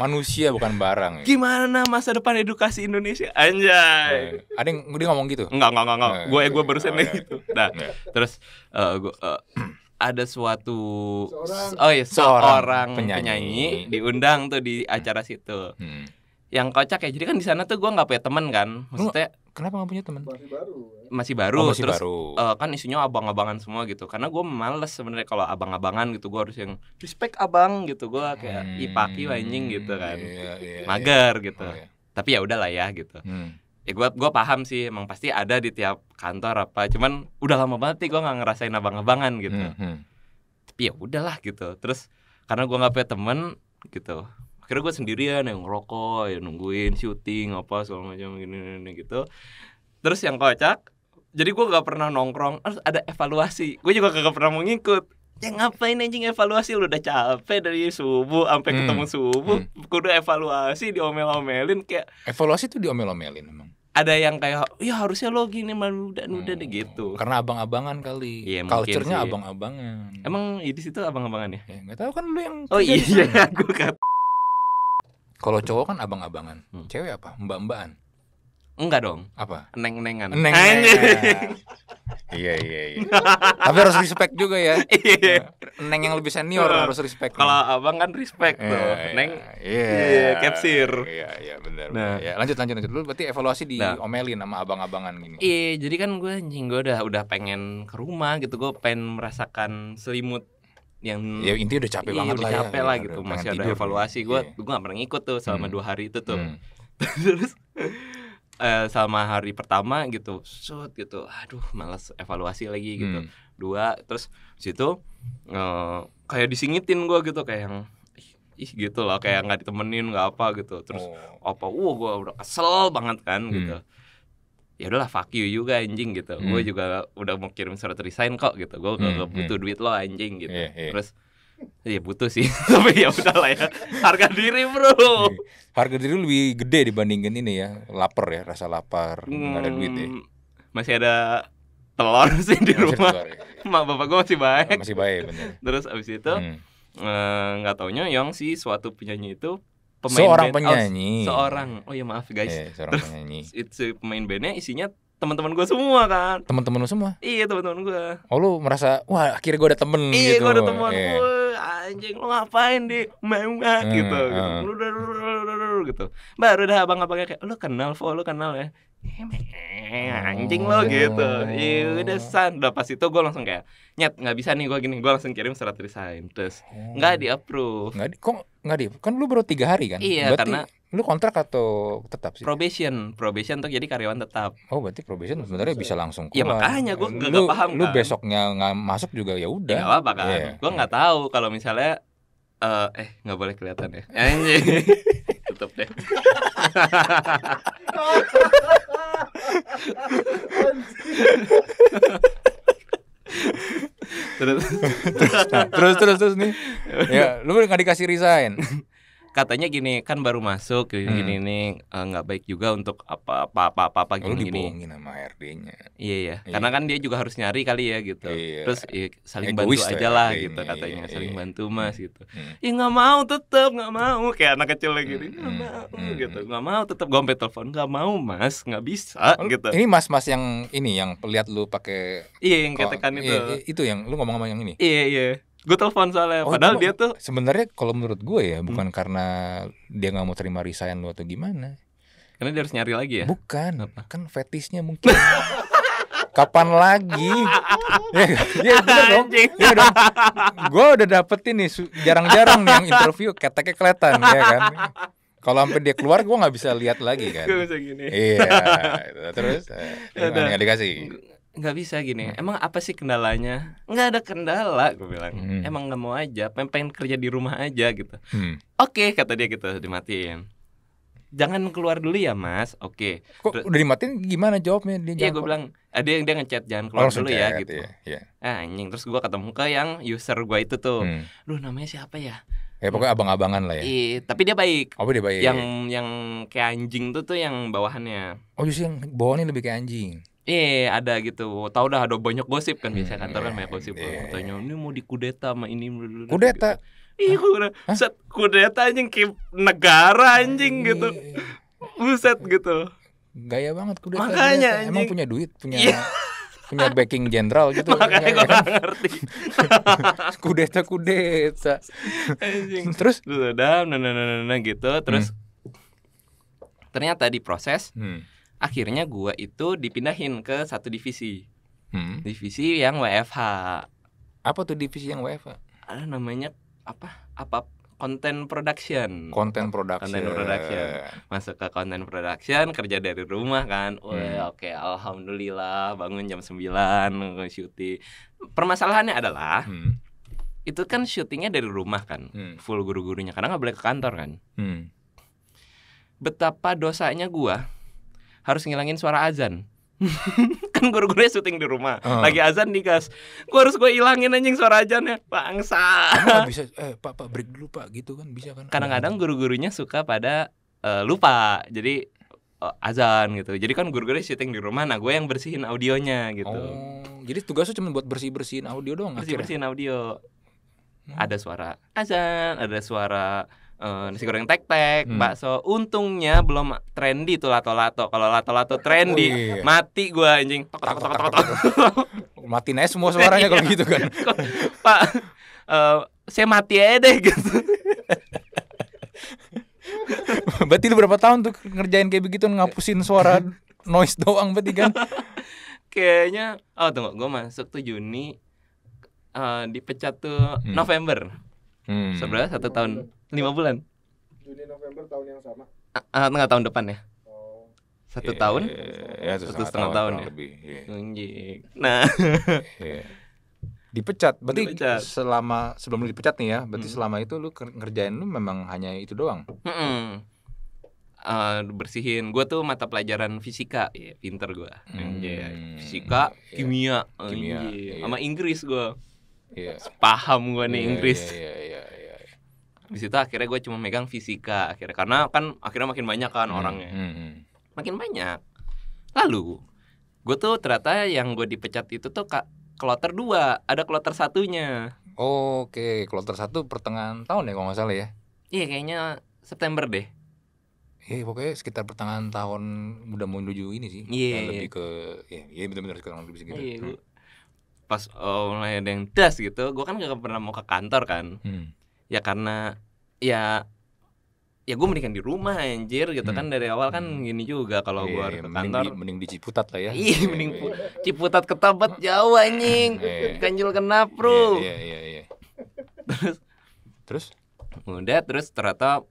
[SPEAKER 1] manusia bukan barang ya. gimana masa depan edukasi Indonesia anjay nah, ada yang dia ngomong gitu enggak enggak enggak, nggak. Nah, gue gue baru oh, gitu nah ya. terus uh, gua, uh, ada suatu seorang, oh ya seorang, seorang penyanyi. penyanyi diundang tuh di acara situ hmm yang kocak ya jadi kan di sana tuh gue nggak punya teman kan maksudnya kenapa nggak punya teman masih baru ya. masih oh, baru oh, masih terus baru. Uh, kan isunya abang-abangan semua gitu karena gue males sebenarnya kalau abang-abangan gitu gue harus yang respect abang gitu gue kayak hmm, ipaki anjing gitu iya, kan iya, iya, iya. mager iya. gitu oh, iya. tapi ya udahlah ya gitu hmm. ya gue gua paham sih emang pasti ada di tiap kantor apa cuman udah lama banget nih gue nggak ngerasain abang-abangan gitu hmm, hmm. tapi ya udahlah gitu terus karena gue nggak punya temen gitu akhirnya gue sendirian yang ngerokok yang nungguin syuting apa segala macam gini, gini gitu terus yang kocak jadi gue gak pernah nongkrong harus ada evaluasi gue juga gak pernah mau ngikut ya ngapain anjing evaluasi lu udah capek dari subuh sampai hmm. ketemu subuh hmm. kudu evaluasi diomel-omelin kayak evaluasi tuh diomel-omelin emang ada yang kayak ya harusnya lo gini malu udah udah deh hmm. gitu karena abang-abangan kali ya, culture-nya abang-abangan emang di situ abang-abangan ya, ya nggak ya, tahu kan lu yang oh iya gue kata kalau cowok kan abang-abangan, hmm. cewek apa? Mbak-mbakan. Enggak dong. Apa? Neng-nengan. Neng-nengan. iya iya iya. Tapi harus respect juga ya. Iya. Nah, neng yang lebih senior iya. harus respect. Kalau abang kan respect tuh. Iya, neng. Iya. Kapsir. Iya iya benar. Nah. Ya, lanjut lanjut lanjut. dulu. berarti evaluasi di nah. omelin sama abang-abangan gini. Iya, jadi kan gue anjing gue udah udah pengen ke rumah gitu. Gue pengen merasakan selimut yang ya intinya udah capek iya, banget udah lah ya, capek ya, lah kan. gitu masih ada tidur. evaluasi gue yeah. gue gak pernah ngikut tuh selama hmm. dua hari itu tuh hmm. terus eh, selama hari pertama gitu shoot gitu aduh malas evaluasi lagi gitu hmm. dua terus situ eh, kayak disingitin gue gitu kayak yang ih gitu loh kayak hmm. nggak ditemenin nggak apa gitu terus oh. apa wow gue udah kesel banget kan hmm. gitu ya udahlah fuck you juga anjing gitu hmm. gue juga udah mau kirim surat resign kok gitu gue hmm. gak hmm. butuh duit lo anjing gitu yeah, yeah. terus ya butuh sih tapi ya udahlah ya harga diri bro iya. harga diri lebih gede dibandingin ini ya lapar ya rasa lapar hmm, gak ada duit ya hmm, masih ada telur sih di masih rumah telur, ya. mak bapak gue masih baik masih baik bener. terus abis itu nggak hmm. eh, taunya yang si suatu penyanyi itu pemain seorang band, oh, penyanyi. Oh, seorang. Oh ya maaf guys. Yeah, seorang Terus, penyanyi. Itu pemain bandnya isinya teman-teman gue semua kan teman-teman lu semua iya teman-teman gue oh lu merasa wah akhirnya gue ada temen iya gitu. gue ada temen yeah. anjing lo ngapain di memang hmm, gitu, hmm. lo gitu. gitu baru dah abang-abangnya kayak lo kenal vo lu kenal ya anjing lo oh. gitu iya udah san udah pas itu gue langsung kayak nyet nggak bisa nih gue gini gue langsung kirim surat resign terus nggak oh. di approve nggak di kok Enggak deh, kan lu baru tiga hari kan? Iya, berarti karena lu kontrak atau tetap sih? Probation, probation untuk jadi karyawan tetap. Oh, berarti probation sebenarnya bisa langsung keluar. Ya makanya gua gak, lu, paham. Lu kan. besoknya nggak masuk juga ya udah. Ya apa kan? Yeah. Gue nggak tahu kalau misalnya uh, eh nggak boleh kelihatan ya. Tutup deh. terus, nah, terus terus terus nih ya lu nggak dikasih resign katanya gini kan baru masuk gini hmm. gini ini eh, nggak uh, baik juga untuk apa apa apa apa, apa oh, gini Lu dibohongin gini. sama RD-nya. Iya ya. Iya. Karena kan dia juga harus nyari kali ya gitu. Iya. Terus iya, saling Egoist bantu aja lah gitu katanya iya, saling iya. bantu Mas hmm. gitu. Hmm. Ya nggak mau tetap nggak hmm. mau kayak anak kecil lagi gitu. Hmm, nggak hmm. mau hmm. gitu. Nggak mau tetap gompe telepon nggak mau Mas nggak bisa oh, gitu. Ini Mas-mas yang ini yang lihat lu pakai Iya yang katakan itu. Iya, itu yang lu ngomong sama yang ini. Iya iya gue telepon soalnya oh, padahal cuma, dia tuh sebenarnya kalau menurut gue ya hmm. bukan hmm. karena dia nggak mau terima resign lu atau gimana karena dia harus nyari lagi ya bukan Apa? kan fetisnya mungkin kapan lagi? ya, ya bener dong. Ya dong. Gue udah dapetin nih jarang-jarang nih yang interview keteknya kelihatan ya kan. Kalau sampai dia keluar gue nggak bisa lihat lagi kan. Gue bisa gini. Iya. Terus eh, gimana dikasih? nggak bisa gini hmm. emang apa sih kendalanya nggak ada kendala gue bilang hmm. emang nggak mau aja pengen, pengen kerja di rumah aja gitu hmm. oke okay, kata dia gitu dimatiin jangan keluar dulu ya mas oke okay. udah dimatiin gimana jawabnya dia iya gue bilang ada yang dia ngechat jangan keluar dulu ya gitu ya. anjing terus gue ketemu ke yang user gue itu tuh hmm. lu namanya siapa ya Ya pokoknya abang-abangan lah ya. Iya, tapi dia baik. Oh, dia baik. Yang yang kayak anjing tuh tuh yang bawahannya. Oh, justru yang bawahnya lebih kayak anjing. Iya yeah, iya, ada gitu. tau dah ada banyak gosip kan biasanya hmm, kantor kan iya, banyak gosip. Yeah. Katanya iya. ini mau dikudeta sama ini. Kudeta. Gitu. Iya kudeta. Set kudeta anjing kayak negara anjing gitu. Buset gitu. Gaya banget kudeta. Makanya kudeta. emang punya duit, punya yeah. punya backing general gitu. Makanya gue gak ya? ngerti. kudeta kudeta. Terus udah nah, nah, gitu terus hmm. ternyata diproses. Hmm akhirnya gue itu dipindahin ke satu divisi hmm. divisi yang WFH apa tuh divisi yang WFH ada namanya apa apa content production content production content production masuk ke content production kerja dari rumah kan hmm. oke okay, alhamdulillah bangun jam 9 syuting permasalahannya adalah hmm. itu kan syutingnya dari rumah kan hmm. full guru-gurunya karena nggak boleh ke kantor kan hmm. betapa dosanya gue harus ngilangin suara azan. kan guru-gurunya syuting di rumah uh. lagi azan nih kas, gua harus gue ilangin anjing suara azannya bangsa bisa eh pak pak break dulu pak gitu kan bisa kan kadang-kadang iya. guru-gurunya suka pada uh, lupa jadi uh, azan gitu jadi kan guru guru syuting di rumah nah gue yang bersihin audionya gitu oh, jadi tugasnya cuma buat bersih bersihin audio doang bersih bersihin audio hmm. ada suara azan ada suara uh, nasi goreng tek-tek, hmm. bakso. Untungnya belum trendy tuh lato-lato. Kalau lato-lato oh, trendy, oh, iya. mati gua anjing. Tok tok tok tok tok. semua suaranya kalau gitu kan. Pak, uh, saya mati aja deh gitu. berarti lu berapa tahun tuh ngerjain kayak begitu ngapusin suara noise doang berarti kan? Kayaknya oh tunggu, gua masuk tuh Juni uh, dipecat tuh hmm. November. Hmm. Sebenarnya satu tahun lima bulan. Juni November tahun yang sama. Ah, eh, tengah eh, tahun depan ya. Oh. Satu yeah, tahun? Ya, satu, satu setengah tahun, tahun ya. Lebih. Yeah. Nah. yeah. Dipecat. Berarti dipecat. selama sebelum lu dipecat nih ya, berarti hmm. selama itu lu ngerjain lu memang hanya itu doang. Hmm. Uh, eh, bersihin gue tuh mata pelajaran fisika ya pinter gue hmm. fisika yeah. kimia kimia yeah. sama Inggris gue yeah. paham gue nih yeah, Inggris yeah, yeah, yeah, yeah, di situ akhirnya gue cuma megang fisika akhirnya karena kan akhirnya makin banyak kan hmm, orangnya hmm. hmm. makin banyak lalu gue tuh ternyata yang gue dipecat itu tuh kak kloter dua ada kloter satunya oke okay. kloter satu pertengahan tahun ya kalau nggak salah ya iya yeah, kayaknya September deh Iya, yeah, pokoknya sekitar pertengahan tahun udah mau menuju ini sih. Iya. Yeah, iya. lebih ke ya, yeah, benar-benar sekarang lebih segitu. yeah, yeah, pas oh, mulai ada yang das gitu gue kan gak pernah mau ke kantor kan hmm. ya karena ya ya gue mendingan di rumah anjir gitu hmm. kan dari awal kan hmm. gini juga kalau iya, gue iya, ke kantor mending di, mending di Ciputat lah ya iya, iya mending pu- Ciputat ke Tebet jauh anjing kanjil kenap bro iya iya terus terus udah terus ternyata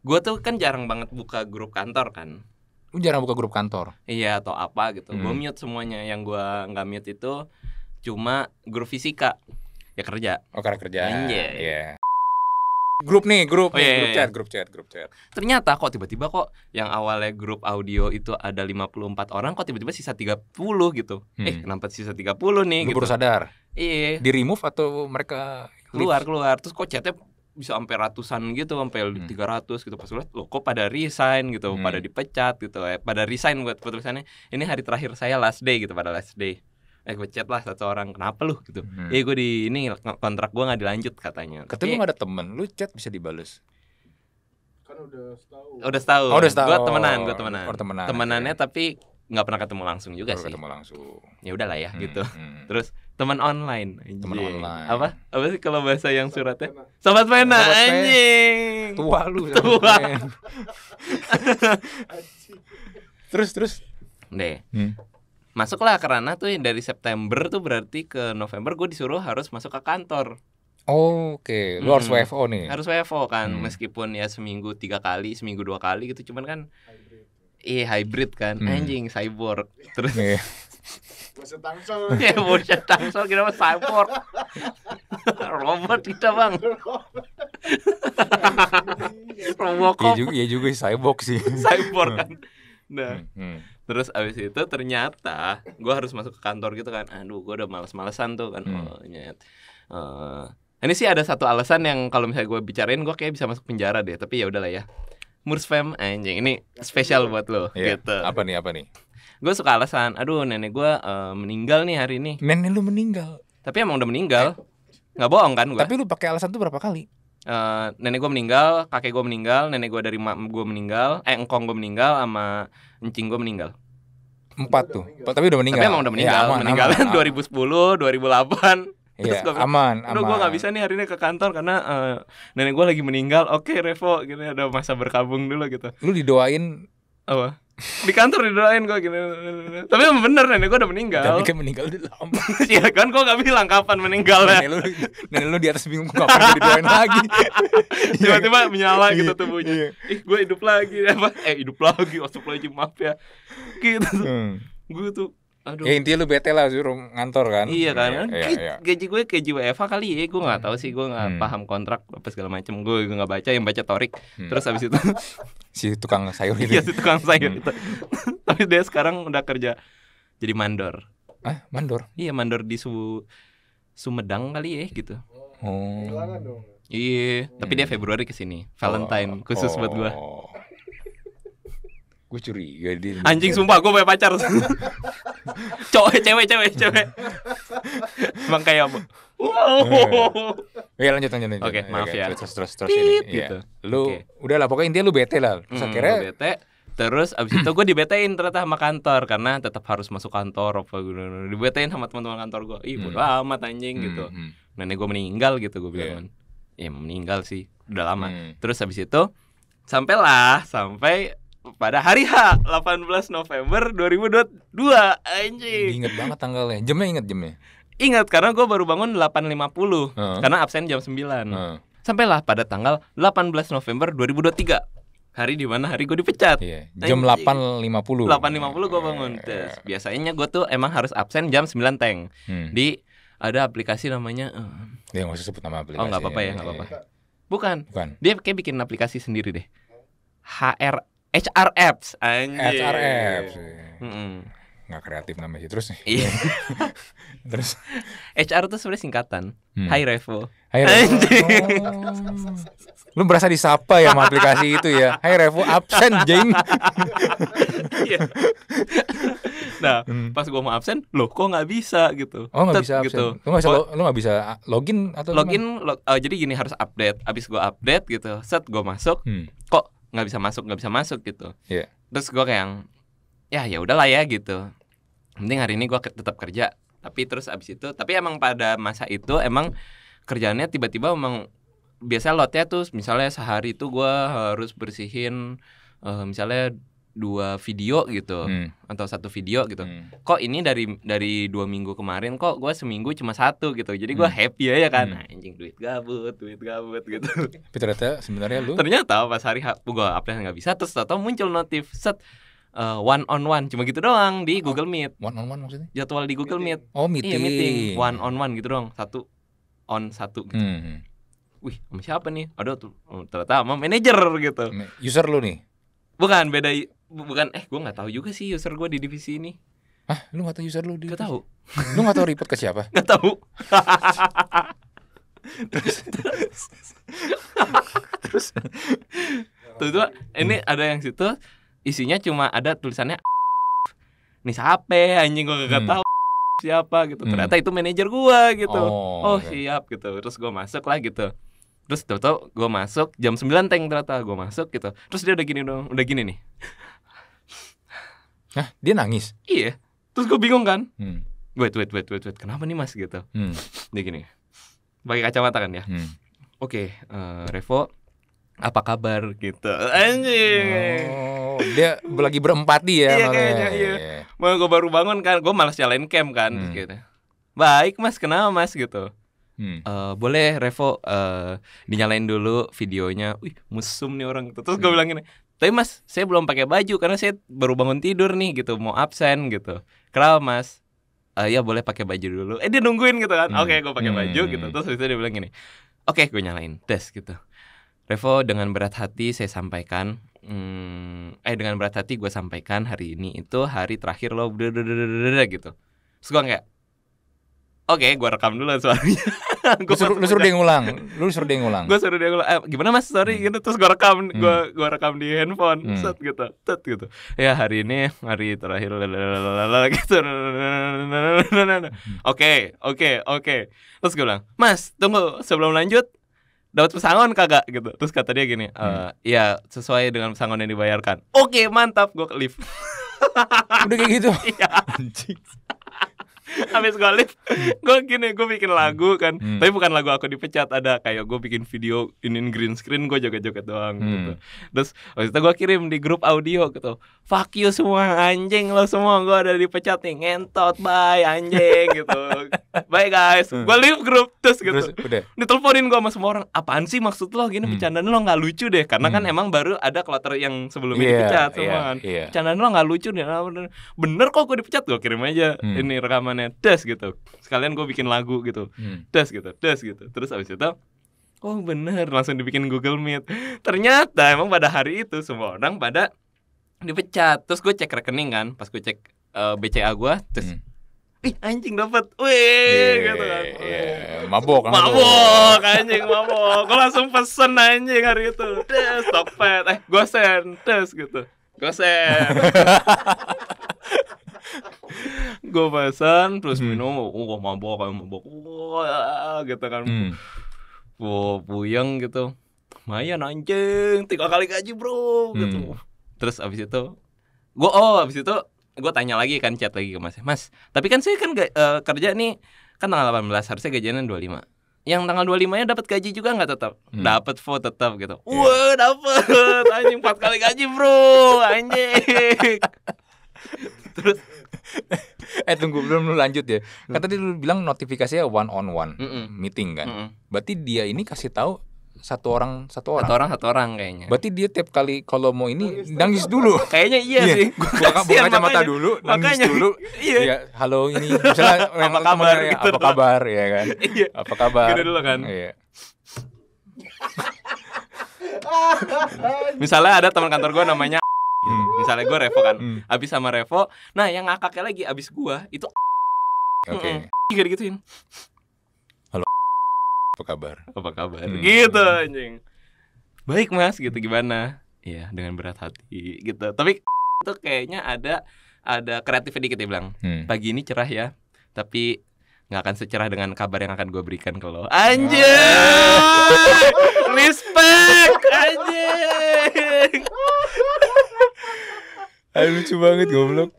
[SPEAKER 1] gue tuh kan jarang banget buka grup kantor kan lu jarang buka grup kantor iya atau apa gitu hmm. gue mute semuanya yang gue nggak mute itu cuma guru fisika ya kerja oh karena kerja iya yeah. Grup nih, grup oh, nih, iya, grup yeah. chat, iya. grup chat, grup chat. Ternyata kok tiba-tiba kok yang awalnya grup audio itu ada 54 orang kok tiba-tiba sisa 30 gitu. Hmm. Eh, kenapa sisa 30 nih Lu gitu. baru sadar. Iya. Di remove atau mereka keluar keluar terus kok chatnya bisa sampai ratusan gitu sampai hmm. tiga hmm. ratus gitu pas lihat loh kok pada resign gitu hmm. pada dipecat gitu eh. pada resign buat tulisannya ini hari terakhir saya last day gitu pada last day eh gue chat lah satu orang kenapa lu gitu hmm. eh gue di ini kontrak gue nggak dilanjut katanya katanya lu gak ada temen lu chat bisa dibales kan udah setahun oh, udah setahun oh, gue temenan gue temenan oh, temenan temenannya ya. tapi nggak pernah ketemu langsung juga Baru sih ketemu langsung ya udahlah ya hmm, gitu hmm. terus teman online teman online apa apa sih kalau bahasa yang suratnya sobat pena, sobat pena. anjing tua lu tua terus terus deh hmm masuklah karena tuh dari September tuh berarti ke November gue disuruh harus masuk ke kantor Oh, Oke, okay. lu harus WFO nih. Harus WFO kan, hmm. meskipun ya seminggu tiga kali, seminggu dua kali gitu, cuman kan iya hybrid kan, hmm. anjing cyborg. Terus yeah. Iya. bosen tangsel. ya bosen tangsel kita mah cyborg. Robot kita bang. Robot. Iya juga, ya juga cyborg sih. cyborg kan. Hmm, nah, Hmm terus abis itu ternyata gue harus masuk ke kantor gitu kan aduh gue udah males-malesan tuh kan hmm. oh, nyet. Uh, ini sih ada satu alasan yang kalau misalnya gue bicarain gue kayak bisa masuk penjara deh tapi ya udahlah ya murs Mursfam anjing ini spesial buat lo yeah. gitu apa nih apa nih gue suka alasan aduh nenek gue uh, meninggal nih hari ini nenek lu meninggal tapi emang udah meninggal Gak bohong kan gue tapi lu pakai alasan tuh berapa kali uh, nenek gue meninggal, kakek gue meninggal, nenek gue dari mak gue meninggal, eh engkong gue meninggal, sama encing gue meninggal. Empat tuh, meninggal. tapi udah meninggal. Tapi emang udah iya, meninggal, ya, aman, meninggal aman, 2010, 2008. Iya, bilang, aman, Udah gue gak bisa nih hari ini ke kantor karena uh, nenek gue lagi meninggal. Oke, okay, Revo, gitu ada masa berkabung dulu gitu. Lu didoain apa? di kantor didoain gue gini, tapi emang bener nenek gue udah meninggal tapi kan meninggal di lampu ya kan gue gak bilang kapan meninggalnya nenek lu, nenek lu di atas bingung kapan didoain lagi tiba-tiba menyala iya. gitu tubuhnya iya. ih gue hidup lagi apa eh hidup lagi masuk lagi maaf ya gitu hmm. gue tuh Aduh. Ya intinya lu bete lah suruh ngantor kan. Iya kan. ya, ya. Gaji gue kayak jiwa eva kali ya, gue nggak hmm. tahu sih, gue nggak hmm. paham kontrak apa segala macem Gue gue nggak baca, yang baca Torik. Hmm. Terus abis itu si tukang sayur iya, itu. Iya, si tukang sayur hmm. itu. Tapi dia sekarang udah kerja jadi mandor. Ah, mandor? Iya, mandor di Su Sumedang kali ya gitu. Oh. Iya, tapi dia iya. Februari ke sini. Valentine oh. khusus oh. buat gua. Gue curiga dia Anjing sumpah gue punya pacar Cowok, cewek, cewek, cewek Emang kayak apa? Wow. ya lanjut lanjut lanjut. Oke, okay, maaf ya. Terus terus terus ini. Iya. Gitu. Lu okay. lah pokoknya intinya lu bete lah. Hmm, terus hmm, akhirnya bete. Terus abis itu gue dibetain ternyata sama kantor karena tetap harus masuk kantor apa gitu. dibetain sama teman-teman kantor gue. Ih, bodo hmm. amat anjing gitu. Hmm. hmm. Nenek gue meninggal gitu gue bilang. Yeah. Ya meninggal sih, udah lama. Hmm. Terus abis itu sampailah sampai pada hari H 18 November 2022 anjing. Ingat banget tanggalnya. Jamnya ingat jamnya. Ingat karena gue baru bangun 8.50 uh. karena absen jam 9. Uh. Sampailah pada tanggal 18 November 2023 hari di mana hari gue dipecat. Iya. Jam 8:50 8:50 gue bangun. Iya. Terus biasanya gue tuh emang harus absen jam 9 teng hmm. di ada aplikasi namanya. Uh. Ya nggak usah sebut nama aplikasi. Oh nggak apa-apa ya nggak iya. apa-apa. Bukan. Bukan. Dia kayak bikin aplikasi sendiri deh. HR HR apps. Anjir. HR apps. Mm -mm nggak kreatif namanya sih terus iya. terus HR tuh sebenarnya singkatan hmm. Hi Revo Hi Revo lu berasa disapa ya sama aplikasi itu ya Hi Revo absen Jeng. Iya. nah hmm. pas gua mau absen lo kok nggak bisa gitu oh nggak bisa absen gitu. lu nggak bisa oh. lo, lo nggak bisa ah, login atau login lo, uh, jadi gini harus update abis gua update gitu set gua masuk hmm. kok nggak bisa masuk nggak bisa masuk gitu yeah. terus gua kayak ya ya udahlah ya gitu penting hari ini gue tetap kerja tapi terus abis itu tapi emang pada masa itu emang kerjaannya tiba-tiba emang biasa lotnya tuh misalnya sehari itu gue harus bersihin uh, misalnya dua video gitu hmm. atau satu video gitu hmm. kok ini dari dari dua minggu kemarin kok gue seminggu cuma satu gitu jadi gue hmm. happy aja kan hmm. Nah, anjing duit gabut duit gabut gitu tapi ternyata sebenarnya lu ternyata pas hari gue apa nggak bisa terus atau muncul notif set uh, one on one cuma gitu doang di oh, Google Meet. One on one maksudnya? Jadwal di Google meeting. Meet. Oh, meeting. Iya, meeting. One on one gitu doang. Satu on satu gitu. Hmm. hmm. Wih, sama siapa nih? Aduh, oh, ternyata sama manajer gitu. User lu nih? Bukan, beda bukan eh gua nggak tahu juga sih user gua di divisi ini. Hah, lu gak tahu user lu di? Gak tahu. Lu gak tahu report ke siapa? Gak tahu. terus, terus, terus. Tuh, tuh, ini ada yang situ isinya cuma ada tulisannya nih siapa ya, anjing gue gak hmm. tahu siapa gitu hmm. ternyata itu manajer gue gitu oh, oh okay. Iya. siap gitu terus gue masuk lah gitu terus tau tau gue masuk jam 9 teng ternyata gue masuk gitu terus dia udah gini dong udah gini nih Hah, dia nangis iya terus gue bingung kan hmm. wait wait wait wait wait kenapa nih mas gitu hmm. dia gini pakai kacamata kan ya hmm. oke okay, uh, eh, Revo apa kabar gitu anjing oh, dia lagi berempati ya iya kayaknya iya, iya, iya. mau gue baru bangun kan gue malas nyalain cam kan hmm. gitu baik mas kenapa mas gitu Hmm. Uh, boleh Revo uh, dinyalain dulu videonya. Wih, musum nih orang. itu Terus gue hmm. bilang gini, "Tapi Mas, saya belum pakai baju karena saya baru bangun tidur nih gitu, mau absen gitu." Kenapa, Mas? Uh, ya boleh pakai baju dulu. Eh dia nungguin gitu kan. Hmm. Oke, okay, gue pakai hmm. baju gitu. Hmm. Terus itu dia bilang gini, "Oke, okay, gue nyalain tes gitu." Revo dengan berat hati saya sampaikan hmm, eh dengan berat hati gue sampaikan hari ini itu hari terakhir lo gitu terus gue kayak oke okay, gue rekam dulu suaranya gue suruh, lu suruh dia ngulang lu suruh dia ngulang gue suruh dia ngulang eh, gimana mas sorry hmm. gitu terus gue rekam gue hmm. gue rekam di handphone hmm. set gitu set gitu ya hari ini hari terakhir gitu oke oke oke terus gue bilang mas tunggu sebelum lanjut dapat pesangon kagak gitu terus kata dia gini e, ya sesuai dengan pesangon yang dibayarkan oke mantap gue ke lift udah kayak gitu iya anjing habis gue live hmm. gue gini gue bikin lagu hmm. kan hmm. tapi bukan lagu aku dipecat ada kayak gue bikin video ini green screen gue joget-joget doang hmm. gitu terus waktu itu gue kirim di grup audio gitu fuck you semua anjing lo semua gue ada dipecat nih ngentot bye anjing gitu bye guys hmm. gue leave grup terus gitu diteleponin gue sama semua orang apaan sih maksud lo gini hmm. lo nggak lucu deh karena kan hmm. kan emang baru ada kloter yang sebelumnya yeah, dipecat iya, semua kan. yeah, yeah. bercandaan lo nggak lucu deh bener kok gue dipecat gue kirim aja hmm. ini rekaman hitungannya des gitu sekalian gue bikin lagu gitu tes hmm. gitu des gitu terus abis itu oh bener langsung dibikin Google Meet ternyata emang pada hari itu semua orang pada dipecat terus gue cek rekening kan pas gue cek uh, eh, BCA gue terus hmm. Ih anjing dapat, wih, iya, gitu kan. Yeah. Iya. Mabok, kan? mabok anjing mabok. Gue langsung pesen anjing hari itu. Des, topet, eh gosen, des gitu. gue Gosen. gue pesan terus hmm. minum oh mabok kayak mabok wah gitu kan hmm. gue puyeng gitu ya anjing tiga kali gaji bro hmm. gitu terus abis itu gue oh abis itu gue tanya lagi kan chat lagi ke mas mas tapi kan saya kan uh, kerja nih kan tanggal 18 harusnya gajiannya 25 yang tanggal 25 nya dapat gaji juga nggak tetap hmm. dapat foto tetap gitu yeah. wah dapat anjing empat kali gaji bro anjing terus eh tunggu belum lanjut ya kan hmm. tadi lu bilang notifikasinya one on one mm -mm. meeting kan mm -mm. berarti dia ini kasih tahu satu orang satu orang satu orang satu orang kayaknya berarti dia tiap kali kalau mau ini nangis, dulu kayaknya iya, iya. sih gua buka, buka kacamata dulu nangis makanya. dulu iya ya, halo ini misalnya apa kabar ya, gitu apa kabar ya kan iya. apa kabar gitu dulu kan iya. misalnya ada teman kantor gua namanya misalnya gue Revo kan hmm. abis sama Revo nah yang ngakaknya lagi abis gue itu oke okay. gituin halo apa kabar apa kabar hmm. gitu anjing baik mas gitu gimana ya dengan berat hati gitu tapi itu kayaknya ada ada kreatifnya dikit dia bilang hmm. pagi ini cerah ya tapi nggak akan secerah dengan kabar yang akan gue berikan ke lo anjing respect anjing Aduh, lucu banget goblok.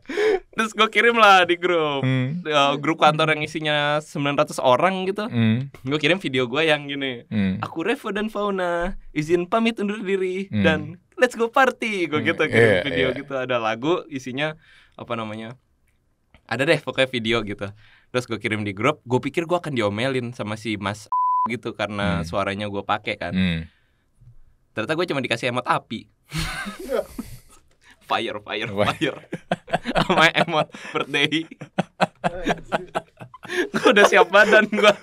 [SPEAKER 1] Terus gue kirim lah di grup hmm. uh, Grup kantor yang isinya 900 orang gitu hmm. Gue kirim video gue yang gini hmm. Aku Revo dan Fauna Izin pamit undur diri hmm. Dan let's go party Gue hmm. gitu iya, kirim yeah, video yeah. gitu Ada lagu isinya apa namanya Ada deh pokoknya video gitu Terus gue kirim di grup Gue pikir gue akan diomelin sama si mas gitu Karena hmm. suaranya gue pake kan hmm. Ternyata gue cuma dikasih emot api fire fire fire sama emot birthday gue udah siap badan gue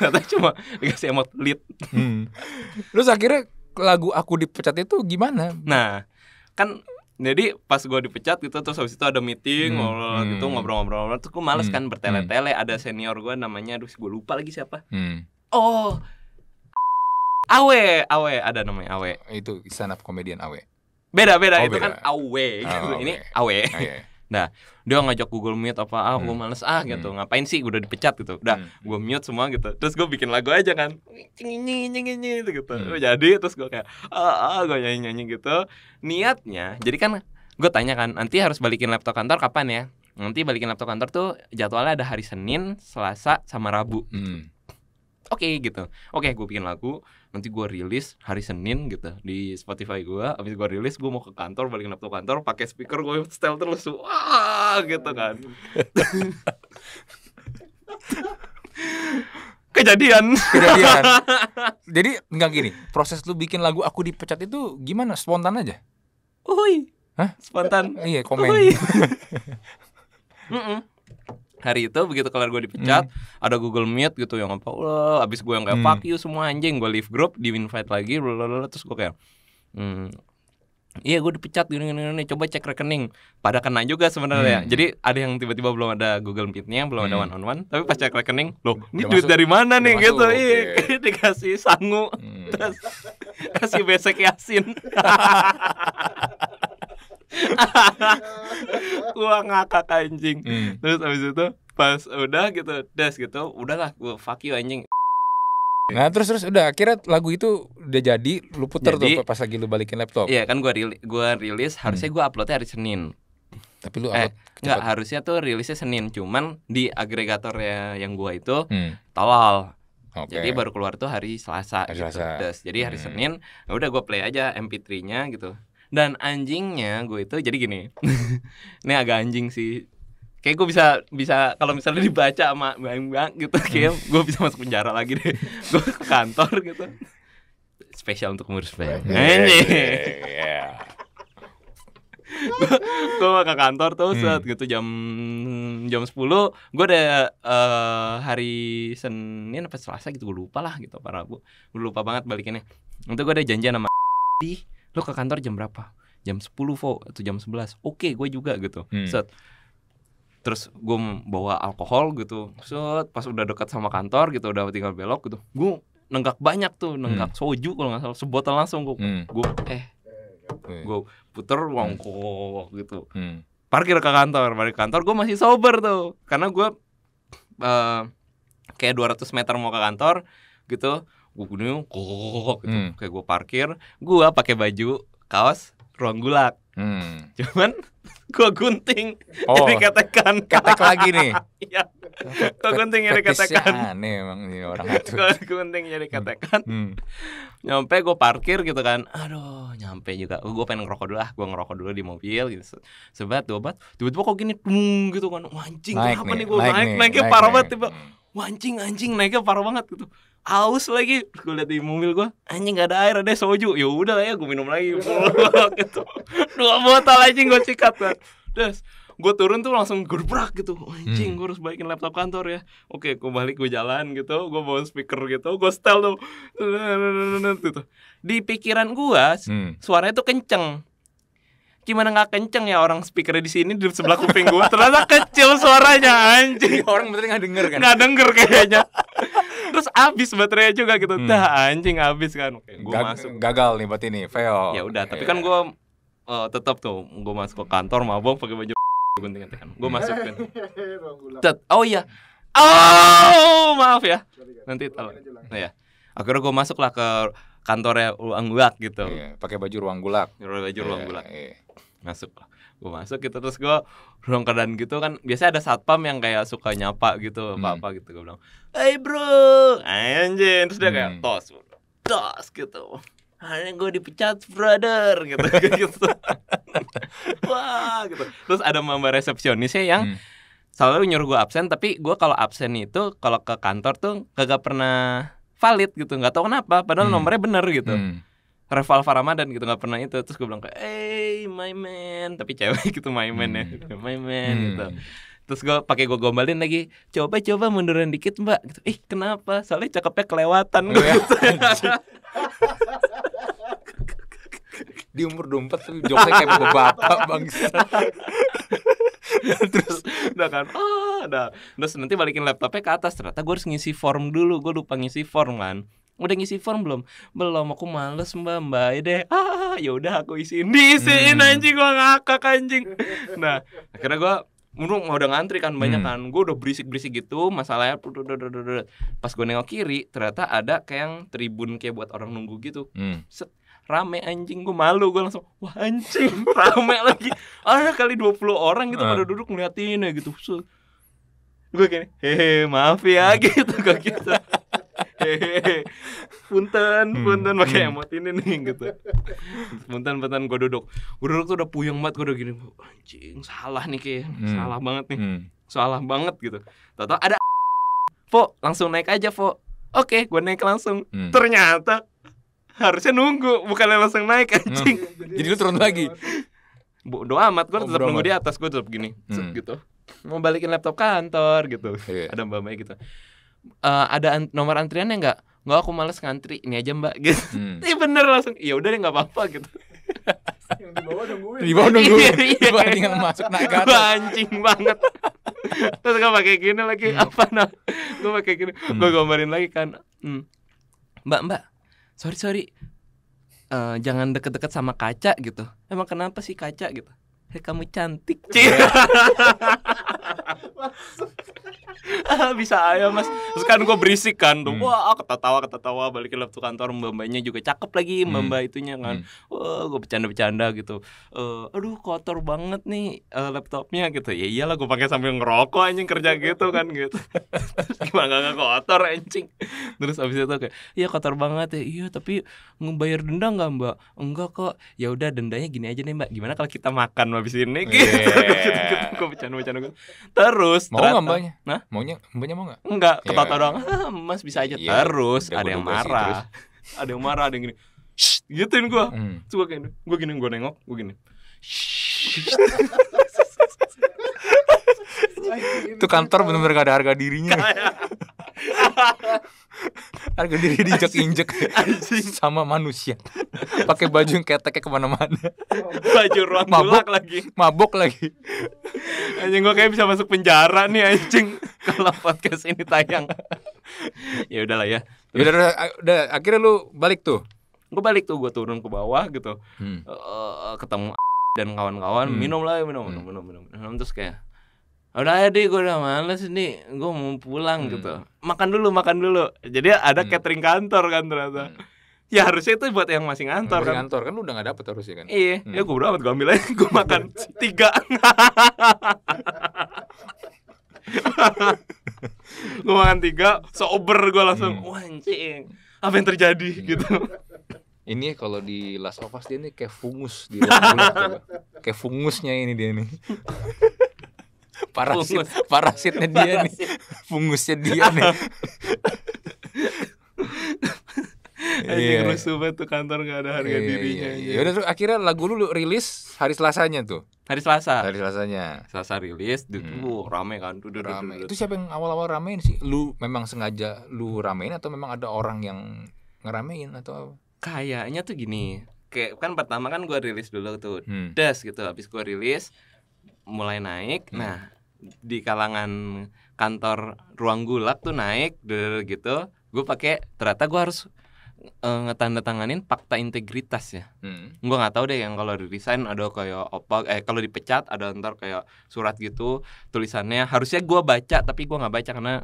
[SPEAKER 1] ternyata cuma dikasih emot lit hmm. terus akhirnya lagu aku dipecat itu gimana nah kan jadi pas gue dipecat gitu terus habis itu ada meeting hmm. ngobrol hmm. gitu ngobrol-ngobrol terus gue males hmm. kan bertele-tele hmm. ada senior gue namanya aduh gue lupa lagi siapa hmm. oh Awe, Awe ada namanya Awe. Itu stand up komedian Awe beda beda oh, itu beda. kan awe ah, gitu. Oh, ini awe. Nah, dia ngajak Google Meet apa ah gue hmm. males ah gitu. Hmm. Ngapain sih gue udah dipecat gitu. Udah hmm. gue mute semua gitu. Terus gue bikin lagu aja kan. gitu gitu. Hmm. Jadi terus gue kayak ah, ah gue nyanyi-nyanyi gitu. Niatnya jadi kan gue tanya kan nanti harus balikin laptop kantor kapan ya? Nanti balikin laptop kantor tuh jadwalnya ada hari Senin, Selasa sama Rabu. Hmm oke okay, gitu oke okay, gue bikin lagu nanti gue rilis hari Senin gitu di Spotify gue abis gue rilis gue mau ke kantor balik laptop kantor pakai speaker gue setel terus wah gitu kan kejadian kejadian jadi nggak gini proses lu bikin lagu aku dipecat itu gimana spontan aja Uhuy. Hah? spontan iya komen mm -mm hari itu begitu kelar gue dipecat hmm. ada Google Meet gitu yang apa loh abis gue yang kayak hmm. fuck you semua anjing gue leave group di invite lagi blablabla. terus gue kayak hmm, iya gue dipecat gini gini gini coba cek rekening pada kena juga sebenarnya hmm. jadi ada yang tiba-tiba belum ada Google Meetnya belum hmm. ada one on one tapi pas cek rekening loh ini duit dari mana nih gitu iya okay. dikasih sangu hmm. terus kasih besek yasin gua ngakak anjing hmm. terus abis itu pas udah gitu des gitu udahlah gua fuck you anjing Nah terus terus udah akhirnya lagu itu udah jadi lu puter jadi, tuh pas lagi lu balikin laptop. Iya kan gua rilis, gua rilis hmm. harusnya gua uploadnya hari Senin. Tapi lu eh, nggak harusnya tuh rilisnya Senin, cuman di agregatornya yang gua itu hmm. tolol. Okay. Jadi baru keluar tuh hari Selasa. Hari gitu. Selasa. jadi hari hmm. Senin, ya udah gua play aja MP3-nya gitu dan anjingnya gue itu jadi gini ini agak anjing sih kayak gue bisa bisa kalau misalnya dibaca sama bang bang gitu hmm. kayak gue bisa masuk penjara lagi deh gue ke kantor gitu spesial untuk murus bang yeah. gue ke kantor tuh hmm. gitu jam jam 10 gue ada uh, hari Senin apa Selasa gitu gue lupa lah gitu para bu gue lupa banget balikinnya untuk gue ada janjian sama di lo ke kantor jam berapa jam 10 vo atau jam 11 oke okay, gue juga gitu hmm. set terus gue bawa alkohol gitu set pas udah dekat sama kantor gitu udah tinggal belok gitu gue nenggak banyak tuh nenggak hmm. soju kalau nggak salah sebotol langsung gue hmm. gue eh, eh. gue puter uang hmm. gitu hmm. parkir ke kantor balik kantor gue masih sober tuh karena gue uh, kayak 200 meter mau ke kantor gitu gue gunung kok gitu. Hmm. kayak gue parkir gue pakai baju kaos ruang gulak hmm. cuman gue gunting oh, jadi katakan ketek lagi nih ya. gue gunting jadi ketekan aneh emang nih orang itu gue gunting jadi hmm. ketekan hmm. nyampe gue parkir gitu kan aduh nyampe juga oh, gue pengen ngerokok dulu ah gue ngerokok dulu di mobil gitu sebat dua bat tiba-tiba kok gini tung gitu kan mancing naik kenapa nih, nih gue naik naik, naik, naik, naik parah banget naik, hmm. Wah, anjing anjing naiknya parah banget gitu aus lagi gue liat di mobil gue anjing gak ada air ada soju ya udah lah ya gue minum lagi gitu dua botol anjing gue sikat kan terus gue turun tuh langsung gerbrak gitu anjing hmm. gue harus baikin laptop kantor ya oke gue balik gue jalan gitu gue bawa speaker gitu gue setel tuh gitu di pikiran gue hmm. suaranya tuh kenceng gimana nggak kenceng ya orang speaker di sini di sebelah kuping gue ternyata kecil suaranya anjing iya, orang bener nggak denger kan nggak denger kayaknya terus abis baterainya juga gitu hmm. dah anjing abis kan gua Gag masuk gagal nih buat ini fail ya udah tapi iya. kan gue uh, tetap tuh gue masuk ke kantor mabok pakai baju gunting kan gue masukin kan. Cet. oh iya oh maaf ya nanti tahu ya akhirnya gue masuk lah ke kantornya ruang gulak gitu. Iya, pakai baju ruang gulak. Pakai baju ruang iya, gulak. Iya masuk gue masuk gitu terus gue keadaan gitu kan biasa ada satpam yang kayak suka nyapa gitu apa apa hmm. gitu gue bilang hey bro anjing terus dia kayak hmm. tos tos gitu hari gue dipecat brother gitu gitu wah gitu terus ada mama resepsionisnya yang hmm. selalu nyuruh gue absen tapi gue kalau absen itu kalau ke kantor tuh kagak pernah valid gitu nggak tahu kenapa padahal hmm. nomornya bener gitu hmm Reval Alvaro Ramadan gitu nggak pernah itu terus gue bilang kayak hey my man tapi cewek gitu my man ya hmm. my man hmm. gitu terus gue pakai gue gombalin lagi coba coba munduran dikit mbak gitu ih kenapa soalnya cakepnya kelewatan gue ya. di umur 24 tapi joknya kayak bapak bang terus udah kan oh udah terus nanti balikin laptopnya ke atas ternyata gue harus ngisi form dulu gue lupa ngisi form kan udah ngisi form belum belum aku males mbak mbak ya deh ah, ah, ah ya udah aku isiin hmm. diisiin hmm. anjing gua ngakak anjing nah akhirnya gua Menurut udah ngantri kan banyak hmm. kan Gue udah berisik-berisik gitu Masalahnya Pas gue nengok kiri Ternyata ada kayak yang tribun Kayak buat orang nunggu gitu hmm. Set, Rame anjing Gue malu Gue langsung Wah anjing Rame lagi Ada kali 20 orang gitu hmm. Pada duduk ngeliatin ya gitu Gue gini Hehe maaf ya gitu Gue gitu punten punten hmm. pakai hmm. emot ini nih gitu punten punten gue duduk gue duduk tuh udah puyeng banget gue udah gini oh, anjing salah nih kayak hmm. salah banget nih hmm. salah banget gitu tau ada Fo langsung naik aja Fo oke gue naik langsung hmm. ternyata harusnya nunggu bukan langsung naik hmm. anjing hmm. jadi, lu turun lagi Bodo amat gue tetap nunggu di atas gue tetap gini hmm. gitu mau balikin laptop kantor gitu yeah. ada mbak Mei gitu uh, ada an nomor antriannya nggak nggak aku males ngantri ini aja mbak gitu hmm. Iya bener langsung iya udah nggak apa-apa gitu
[SPEAKER 2] yang di bawah nungguin di bawah iya, nungguin iya, iya. dibanding yang masuk naik atas anjing banget
[SPEAKER 1] terus gue pakai gini lagi hmm. apa nah gue pakai gini hmm. gue gambarin lagi kan hmm. mbak mbak sorry sorry uh, jangan deket-deket sama kaca gitu emang kenapa sih kaca gitu kamu cantik ah, bisa aja mas terus kan gue berisik kan tuh hmm. wah ketawa ketawa balikin laptop kantor mbak mbaknya juga cakep lagi hmm. mbak mbak itunya kan hmm. wah gue bercanda bercanda gitu uh, aduh kotor banget nih uh, laptopnya gitu ya iyalah gue pakai sambil ngerokok anjing kerja gitu kan gitu gimana gak kotor anjing terus abis itu kayak iya kotor banget ya iya tapi ngebayar denda nggak mbak enggak kok ya udah dendanya gini aja nih mbak gimana kalau kita makan habis ini gitu. Yeah. gue bercanda Terus mau nggak mbaknya? Nah, maunya mbaknya mau nggak? Enggak, iya. ketawa yeah. doang. Mas bisa aja. Yeah. Terus ada yang marah. ada yang marah, ada yang gini. Shh, gituin gue. Hmm. coba gue gini, gue gini, gue nengok, gue gini. Itu kantor benar-benar gak ada harga dirinya. harga diri dijek injek sama manusia pakai baju yang keteknya kemana-mana baju ruang mabok lagi mabok lagi anjing gue kayak bisa masuk penjara nih anjing kalau podcast ini tayang ya udahlah ya, ya udah, udah, akhirnya lu balik tuh gue balik tuh gue turun ke bawah gitu hmm. uh, ketemu dan kawan-kawan hmm. minum lah minum, minum, minum minum minum minum terus kayak udah ya deh gue udah males nih gue mau pulang hmm. gitu makan dulu makan dulu jadi ada hmm. catering kantor kan ternyata hmm. ya harusnya itu buat yang masih ngantor masih kan ngantor kan lu udah gak dapet harusnya kan iya hmm. ya gue udah gue ambil aja gue makan tiga gue makan tiga sober gue langsung hmm. wancing apa yang terjadi hmm. gitu ini kalau di Las of dia ini kayak fungus di kayak fungusnya ini dia nih parasit Fungus. parasitnya dia Parasit. nih fungusnya dia nih
[SPEAKER 2] Iya. rusuh
[SPEAKER 1] banget tuh kantor gak ada harga yeah, iya, dirinya. yeah. iya. Yaudah terus akhirnya lagu lu, rilis hari Selasanya tuh. Hari Selasa. Hari Selasanya. Selasa rilis, hmm. uh, rame kan. Duh, duh, rame. Itu siapa yang awal-awal ramein sih? Lu memang sengaja lu ramein atau memang ada orang yang ngeramein atau Kayaknya tuh gini. Kayak kan pertama kan gua rilis dulu tuh. Hmm. Des gitu. Habis gua rilis, mulai naik. Hmm. Nah, di kalangan kantor ruang gulak tuh naik der gitu. Gue pakai ternyata gue harus eh, ngetanda tanganin fakta integritas ya. Hmm. Gue nggak tahu deh yang kalau resign ada kayak apa eh kalau dipecat ada ntar kayak surat gitu tulisannya harusnya gue baca tapi gue nggak baca karena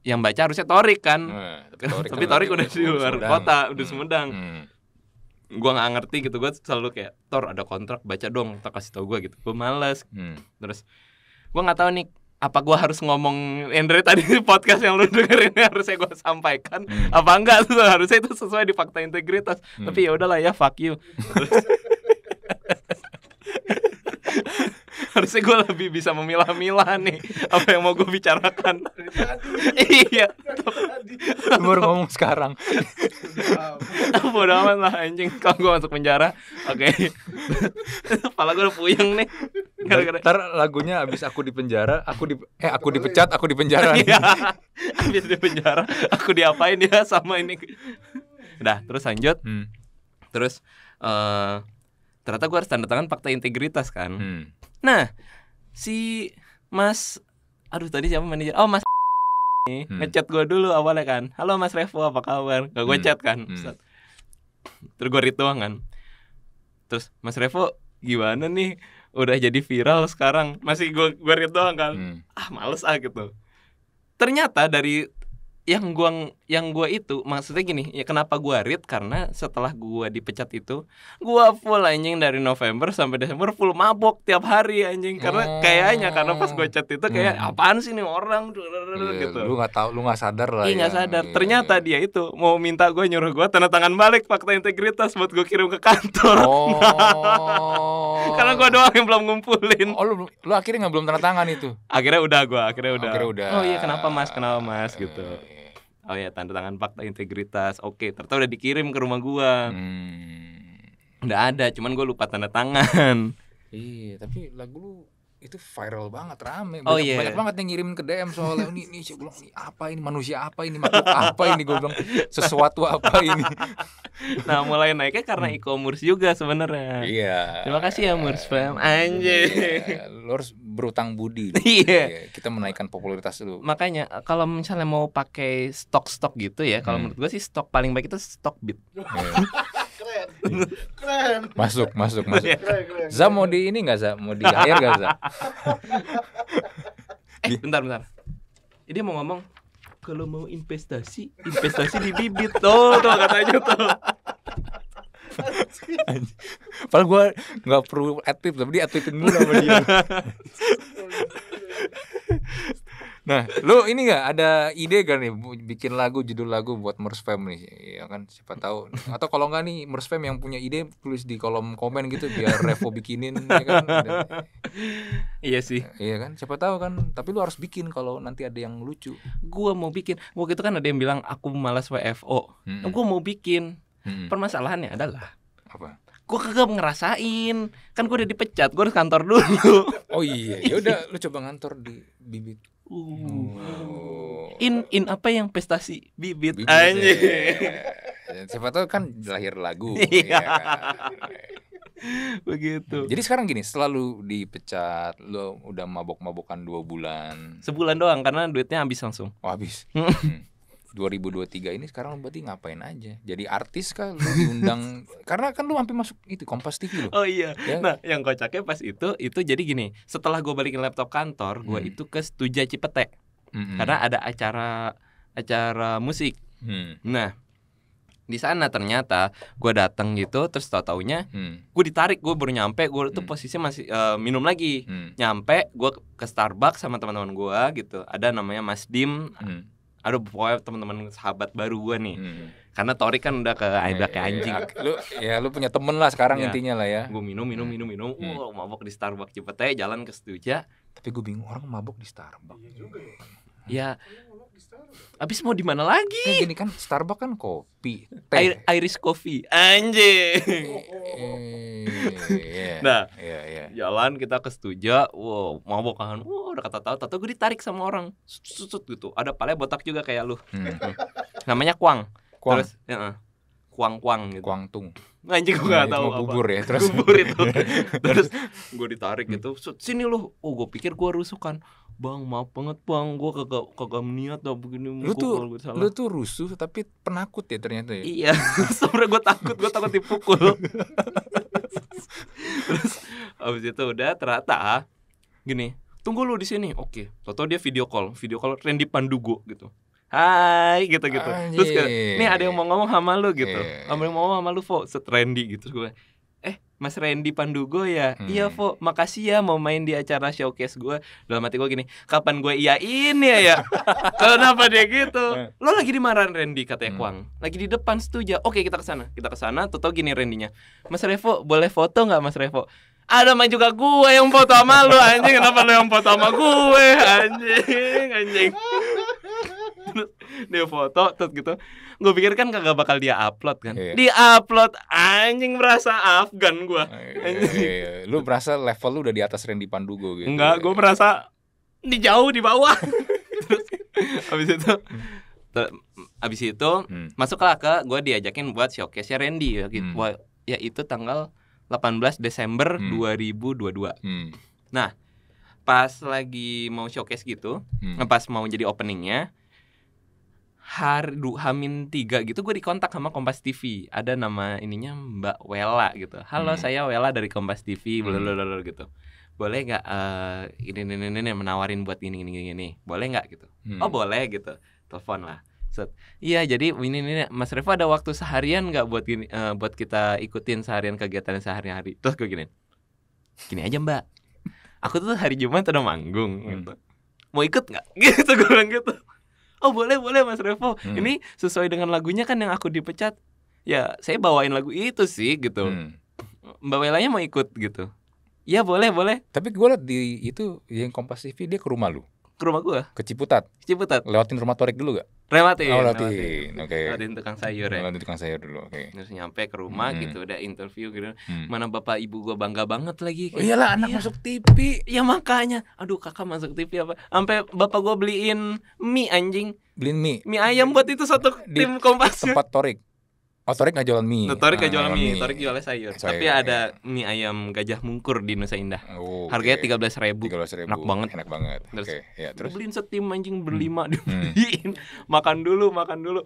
[SPEAKER 1] yang baca harusnya Torik kan. Hmm, tapi Torik, tapi kan torik udah di luar kota, udah hmm. Sumedang. Hmm gue nggak ngerti gitu gue selalu kayak tor ada kontrak baca dong tak kasih tau gue gitu gue males hmm. terus gue nggak tahu nih apa gue harus ngomong Andre tadi di podcast yang lu dengerin harusnya gue sampaikan hmm. apa enggak harusnya itu sesuai di fakta integritas hmm. tapi ya udahlah ya fuck you terus, harusnya gue lebih bisa memilah-milah nih apa yang mau gue bicarakan iya gue baru ngomong sekarang bodo amat lah anjing kalau gue masuk penjara oke okay. kepala gue udah puyeng nih ntar lagunya abis aku di penjara aku di eh aku dipecat aku di penjara iya abis di penjara aku diapain ya sama ini udah terus lanjut hmm. terus eh, ternyata gue harus tanda tangan fakta integritas kan hmm. Nah, si Mas aduh tadi siapa manajer? Oh, Mas nih hmm. ngechat gua dulu awalnya kan halo mas Revo apa kabar gak gue hmm. chat kan hmm. terus gua rituang kan terus mas Revo gimana nih udah jadi viral sekarang masih gua gua rituang kan hmm. ah males ah gitu ternyata dari yang gua yang gua itu maksudnya gini ya kenapa gua read karena setelah gua dipecat itu gua full anjing dari November sampai Desember full mabok tiap hari anjing karena hmm. kayaknya karena pas gua chat itu kayak hmm. apaan sih nih orang iya, gitu lu nggak tahu lu nggak sadar lah iya sadar iya, ternyata dia itu mau minta gua nyuruh gua tanda tangan balik fakta integritas buat gua kirim ke kantor oh. karena gua doang yang belum ngumpulin oh lu lu akhirnya nggak belum tanda tangan itu akhirnya udah gua akhirnya udah akhirnya udah oh iya kenapa mas kenapa mas gitu iya, iya, oh ya tanda tangan fakta integritas oke okay. ternyata udah dikirim ke rumah gua hmm. udah ada cuman gua lupa tanda tangan iya tapi lagu lu itu viral banget rame oh, banyak, oh, iya. yeah. banyak banget yang ngirim ke DM soalnya ini ini saya bilang ini apa ini manusia apa ini makhluk apa ini gue bilang sesuatu apa ini nah mulai naiknya karena hmm. e-commerce juga sebenarnya iya yeah. terima kasih ya Murs Fam iya. anjir yeah. lo harus berutang budi iya yeah. kita menaikkan popularitas dulu makanya kalau misalnya mau pakai stok-stok gitu ya kalau hmm. menurut gue sih stok paling baik itu stok bit yeah keren. Masuk, masuk, masuk. Iya, keren, keren, Za mau di ini nggak Za? Mau di air nggak Za? eh, bentar, bentar. Ini mau ngomong kalau mau investasi, investasi di bibit. Tuh, tuh katanya tuh. Padahal gue nggak perlu aktif tapi dia aktifin mulu sama dia. Nah, lu ini gak ada ide gak nih bikin lagu judul lagu buat Fam nih? Ya kan siapa tahu. Atau kalau nggak nih Fam yang punya ide tulis di kolom komen gitu biar Revo bikinin ya kan. iya sih. Nah, iya kan? Siapa tahu kan. Tapi lu harus bikin kalau nanti ada yang lucu. Gua mau bikin. Waktu itu kan ada yang bilang aku malas WFO. Hmm. Gua mau bikin. Hmm. Permasalahannya adalah apa? gue kagak ngerasain kan gue udah dipecat gue harus kantor dulu oh iya ya udah lu coba ngantor di bibit Uh. In in apa yang prestasi bibit, aja anjing. Ya. Ya, siapa tahu kan lahir lagu. Iya. ya. Kan? Begitu. Hmm, jadi sekarang gini, selalu dipecat, lo udah mabok-mabokan dua bulan. Sebulan doang karena duitnya habis langsung. Oh, habis. Hmm. Hmm. 2023 ini sekarang lu berarti ngapain aja? Jadi artis kan lu diundang? Karena kan lu hampir masuk itu Kompas TV lu. Oh iya. Ya? Nah, kan? yang kocaknya pas itu itu jadi gini, setelah gue balikin laptop kantor, gue hmm. itu ke Stuja Cipete. Hmm. Karena ada acara acara musik. Hmm. Nah, di sana ternyata gue datang gitu terus tau taunya hmm. gue ditarik gue baru nyampe gue tuh hmm. posisi masih uh, minum lagi hmm. nyampe gue ke Starbucks sama teman-teman gue gitu ada namanya Mas Dim hmm aduh pokoknya teman-teman sahabat baru gue nih hmm. karena Tori kan udah ke udah iya, kayak iya, ya, iya. anjing ah, lu ya lu punya temen lah sekarang ya. intinya lah ya gue minum minum minum minum hmm. uh, mabok di Starbucks cepet aja jalan ke Setuja tapi gue bingung orang mabok di Starbucks iya ya Abis mau di mana lagi? Kayak gini kan Starbucks kan kopi, teh. Air, Irish coffee. Anjing. Eh, nah, yeah, yeah. jalan kita ke Stuja, wow, mau kan. Wow, udah kata tahu, tahu gue ditarik sama orang. susut sut, gitu. Ada pale botak juga kayak lu. Hmm. Namanya Kuang. Kuang. Terus, ya, uh, Kuang Kuang gitu. Kuang Tung. Anjing gue nah, gak tahu apa. bubur ya, terus. Kubur itu. terus gue ditarik gitu, sut, sini lu. Oh, gue pikir gue rusukan bang maaf banget bang gue kagak kagak niat tau begini lu tuh gue salah. lu tuh rusuh tapi penakut ya ternyata ya iya sebenernya gue takut gue takut dipukul terus abis itu udah ternyata gini tunggu lu di sini oke toto dia video call video call Randy Pandugo gitu Hai gitu gitu terus kayak nih ada yang mau ngomong sama lu gitu iya. ada yang mau ngomong sama lu Fo set gitu gue Mas Randy Pandugo ya hmm. iya Vo makasih ya mau main di acara showcase gue dalam hati gue gini kapan gue iyain ya ya kenapa dia gitu eh. lo lagi di maran Randy katanya hmm. Kuang lagi di depan setuju oke kita kesana kita kesana toto gini Randynya Mas Revo boleh foto gak Mas Revo ada mah juga gue yang foto sama lu anjing kenapa lo yang foto sama gue anjing anjing terus dia foto terus gitu gue pikir kan kagak bakal dia upload kan yeah. di upload anjing merasa Afgan gue yeah, yeah. lu merasa level lu udah di atas Randy Pandugo gitu enggak gue merasa di jauh di bawah terus abis itu hmm. abis itu hmm. masuklah ke gue diajakin buat showcase Randy ya gitu hmm. ya itu tanggal 18 Desember hmm. 2022 hmm. nah pas lagi mau showcase gitu, hmm. pas mau jadi openingnya, hari Hamin tiga gitu gue dikontak sama Kompas TV ada nama ininya Mbak Wela gitu halo hmm. saya Wela dari Kompas TV hmm. blablabla gitu boleh nggak uh, ini, ini ini ini menawarin buat ini ini ini boleh nggak gitu hmm. oh boleh gitu telepon lah Set. Iya jadi ini, ini Mas Revo ada waktu seharian nggak buat gini uh, buat kita ikutin seharian kegiatan sehari-hari terus gue gini gini aja Mbak aku tuh hari Jumat udah manggung hmm. gitu mau ikut nggak gitu gue bilang gitu oh boleh boleh Mas Revo hmm. ini sesuai dengan lagunya kan yang aku dipecat ya saya bawain lagu itu sih gitu hmm. Mbak Welanya mau ikut gitu ya boleh boleh tapi gue liat di itu yang Kompas TV dia ke rumah lu ke rumah gua. Ke Ciputat. Ciputat. Lewatin rumah Torik dulu gak? Lewatin. Oh, lewatin. lewatin. Oke. Okay. Lewatin tukang sayur ya. Lewatin tukang sayur dulu. Oke. Okay. Terus nyampe ke rumah hmm. gitu udah interview gitu. Hmm. Mana bapak ibu gua bangga banget lagi. Kayak, oh iyalah gitu. anak iya. masuk TV. Ya makanya. Aduh kakak masuk TV apa? Sampai bapak gua beliin mie anjing. Beliin mie. Mie ayam buat itu satu tim kompas. Tempat Torik. Oh Torik nggak jualan mie. Torik nggak ah, jual jualan mie. mie. Torik jualnya sayur. Tapi iya. ada mie ayam gajah mungkur di Nusa Indah. Oh, Harganya tiga belas ribu. Tiga belas ribu. Enak banget. Enak banget. Terus, okay. ya, terus? beliin setim anjing hmm. berlima hmm. dibeliin. makan dulu, makan dulu.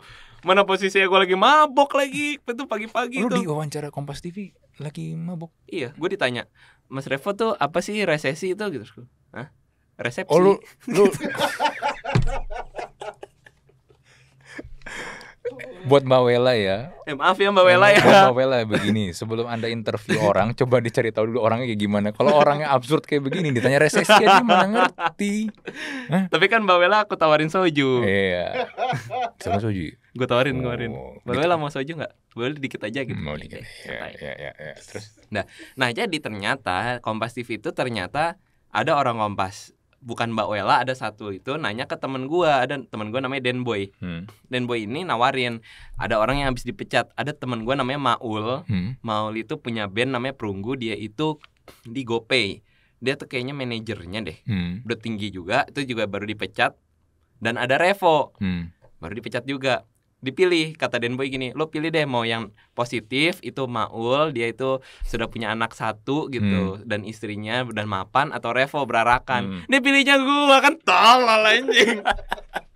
[SPEAKER 1] Mana posisi gue lagi mabok lagi. Itu pagi-pagi Lu tuh. di wawancara Kompas TV lagi mabok. Iya, gue ditanya. Mas Revo tuh apa sih resesi itu gitu? Hah? Resepsi. Oh lu buat Mbak Wela ya. Eh, maaf ya Mbak Wela eh, ya. Mbak Wela begini, sebelum Anda interview orang, coba dicari tahu dulu orangnya kayak gimana. Kalau orangnya absurd kayak begini, ditanya resesi dia mana ngerti. Hah? Tapi kan Mbak Wela aku tawarin soju. Iya. Sama soju. Gue tawarin oh, kemarin. Mbak gitu. Wela mau soju nggak? Boleh dikit aja gitu. Mau dikit. Ya, ya, ya, ya. Terus. Nah, nah jadi ternyata Kompas TV itu ternyata ada orang Kompas bukan Mbak Wela ada satu itu nanya ke temen gue ada temen gue namanya Den Boy hmm. Den Boy ini nawarin ada orang yang habis dipecat ada temen gue namanya Maul hmm. Maul itu punya band namanya Perunggu dia itu di GoPay dia tuh kayaknya manajernya deh hmm. udah tinggi juga itu juga baru dipecat dan ada Revo hmm. baru dipecat juga dipilih kata Den Boy gini lo pilih deh mau yang positif itu Maul dia itu sudah punya anak satu gitu hmm. dan istrinya dan mapan atau Revo berarakan hmm. dia pilihnya gue kan tolol anjing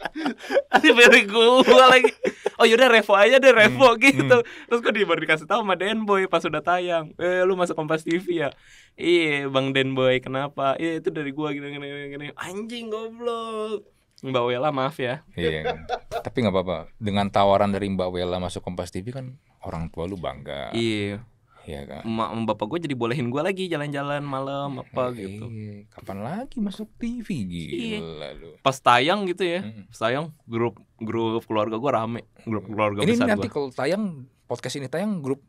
[SPEAKER 1] dia pilih gue lagi oh yaudah Revo aja deh Revo hmm. gitu hmm. terus gue baru dikasih tahu sama Den Boy pas sudah tayang eh lu masuk Kompas TV ya iya Bang Den Boy kenapa iya itu dari gua gini gini gini anjing goblok Mbak Wela maaf ya. Iya. Tapi nggak apa-apa. Dengan tawaran dari Mbak Wela masuk Kompas TV kan orang tua lu bangga. Iya. Iya kan. Ma bapak gue jadi bolehin gue lagi jalan-jalan malam apa yeah, gitu. Kapan lagi masuk TV iya. gitu? Yeah. Pas tayang gitu ya. Hmm. tayang grup grup keluarga gue rame. Grup keluarga ini besar Ini nanti kalau tayang podcast ini tayang grup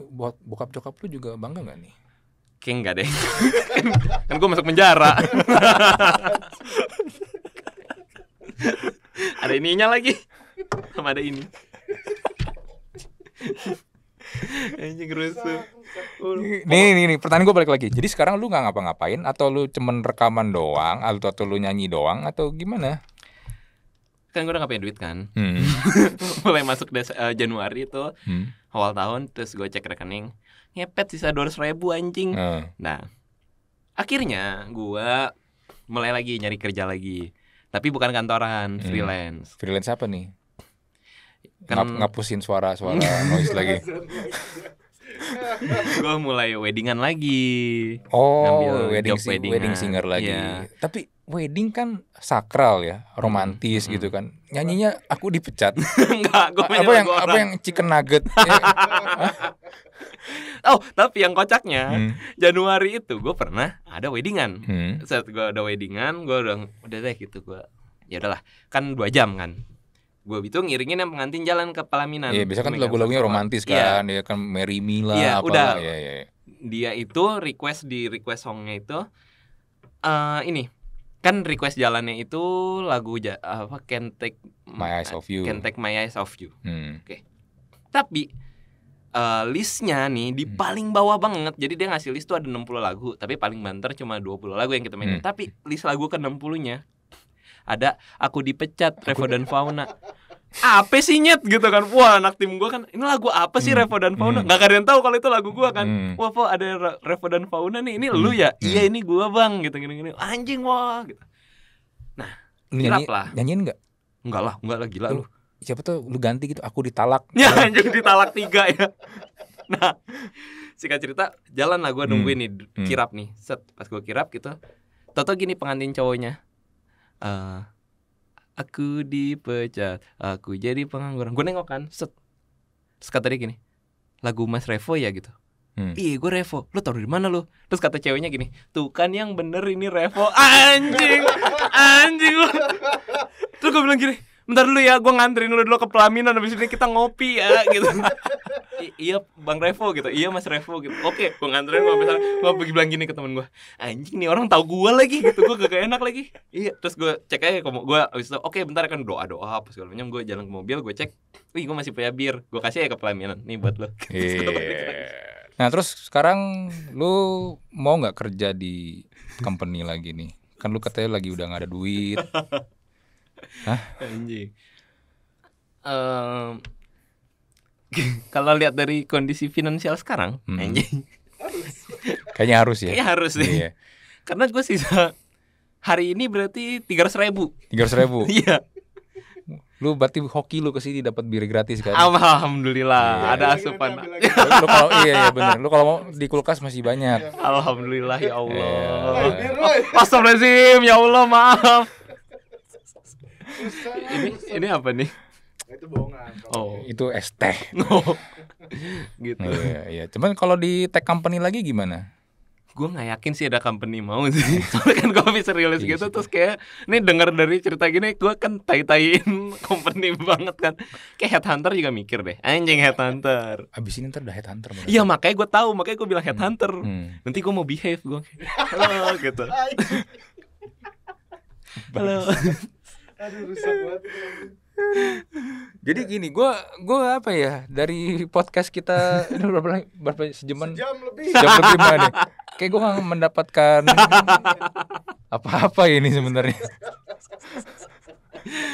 [SPEAKER 1] buat bokap cokap lu juga bangga nggak nih? Kayak enggak deh. kan gue masuk penjara. ada ininya lagi sama ada ini anjing rusuh nih, nih nih pertanyaan gue balik lagi jadi sekarang lu nggak ngapa-ngapain atau lu cuman rekaman doang atau atau lu nyanyi doang atau gimana kan gue udah gak punya duit kan hmm. mulai masuk desa uh, eh, Januari itu hmm. awal tahun terus gue cek rekening ngepet sisa dua ribu anjing hmm. nah akhirnya gue mulai lagi nyari kerja lagi tapi bukan kantoran, hmm. freelance. Freelance apa nih? Kan... Ngap ngapusin suara-suara noise lagi. gue mulai weddingan lagi. Oh, wedding, job wedding, wedding singer lagi. Yeah. Tapi wedding kan sakral ya, hmm. romantis hmm. gitu kan. Nyanyinya aku dipecat. Enggak, gua apa yang orang. apa yang chicken nugget. Ya. oh, tapi yang kocaknya hmm. Januari itu gue pernah ada weddingan. Hmm. Saat gue ada weddingan, gue udah udah deh gitu gue. Ya udahlah, kan dua jam kan. Gue itu ngiringin yang pengantin jalan ke pelaminan. Iya, biasa kan lagu-lagunya romantis iya. kan, yeah. ya kan Mary Mila yeah, iya, apa. Udah. Ya, ya, ya. Dia itu request di request songnya itu uh, ini kan request jalannya itu lagu ja, apa Can Take My Eyes Off You. Can Take My Eyes Off You. Hmm. Oke. Okay. Tapi uh, listnya nih di hmm. paling bawah banget. Jadi dia ngasih list tuh ada 60 lagu, tapi paling banter cuma 20 lagu yang kita mainin. Hmm. Tapi list lagu ke 60-nya ada Aku Dipecat Revo dan Fauna apa sih nyet gitu kan wah anak tim gue kan ini lagu apa sih hmm. Revo dan Fauna hmm. kalian tahu kalau itu lagu gue kan hmm. wah po ada Revo dan Fauna nih ini hmm. lu ya hmm. iya ini gue bang gitu gini gini anjing wah gitu nah nyanyi, lah nyanyiin nggak Enggak lah enggak lah gila lu, lu siapa tuh lu ganti gitu aku ditalak ya anjing ditalak tiga ya nah singkat cerita jalan lah gue hmm. nungguin hmm. nih kirap nih set pas gue kirap gitu Toto gini pengantin cowoknya uh, aku dipecat aku jadi pengangguran gue nengok kan set terus kata dia gini lagu mas Revo ya gitu Hmm. Iya gue Revo lo tau dari mana lo? Terus kata ceweknya gini Tuh kan yang bener ini Revo Anjing Anjing lo, Terus gue bilang gini bentar dulu ya gue ngantriin lu dulu ke pelaminan habis ini kita ngopi ya gitu iya bang Revo gitu iya mas Revo gitu oke gue nganterin gue besar gue pergi bilang gini ke temen gue anjing nih orang tahu gue lagi gitu gue gak enak lagi iya terus gue cek aja ke gue habis itu oke bentar akan doa doa apa segala macam gue jalan ke mobil gue cek wih gue masih punya bir gue kasih ya ke pelaminan nih buat lo iya. Nah terus sekarang lu mau nggak kerja di company lagi nih? Kan lu katanya lagi udah nggak ada duit. Hah? Anjing. Um, kalau lihat dari kondisi finansial sekarang, hmm. anjing. Kayaknya harus ya. Kayaknya harus sih, Iya. Karena gue sisa hari ini berarti tiga ratus ribu. Tiga ratus ribu. Iya. lu berarti hoki lu kesini dapat bir gratis kan? Alhamdulillah, iya. ada asupan. lu kalau iya iya benar. Lu kalau mau di kulkas masih banyak. Alhamdulillah ya iya. Allah. rezim, ya Allah maaf
[SPEAKER 2] ini
[SPEAKER 1] ini apa nih? itu bohongan. Oh, itu es teh. Oh. gitu. Ya, yeah, Yeah. Cuman kalau di tech company lagi gimana? Gue nggak yakin sih ada company mau sih. Soalnya kan gue bisa rilis iya gitu terus kayak nih dengar dari cerita gini gue kan tai-taiin company banget kan. Kayak headhunter juga mikir deh. Anjing headhunter. Abis ini ntar udah headhunter. Iya makanya gue tahu, makanya gue bilang hmm. headhunter. Hmm. Nanti gue mau behave gue. Halo gitu. Halo aduh rusak banget jadi gini gue gua apa ya dari podcast kita ini berapa berapa ya? sejaman sejam lebih sejam lebih kayak gue nggak mendapatkan
[SPEAKER 2] apa-apa ini sebenarnya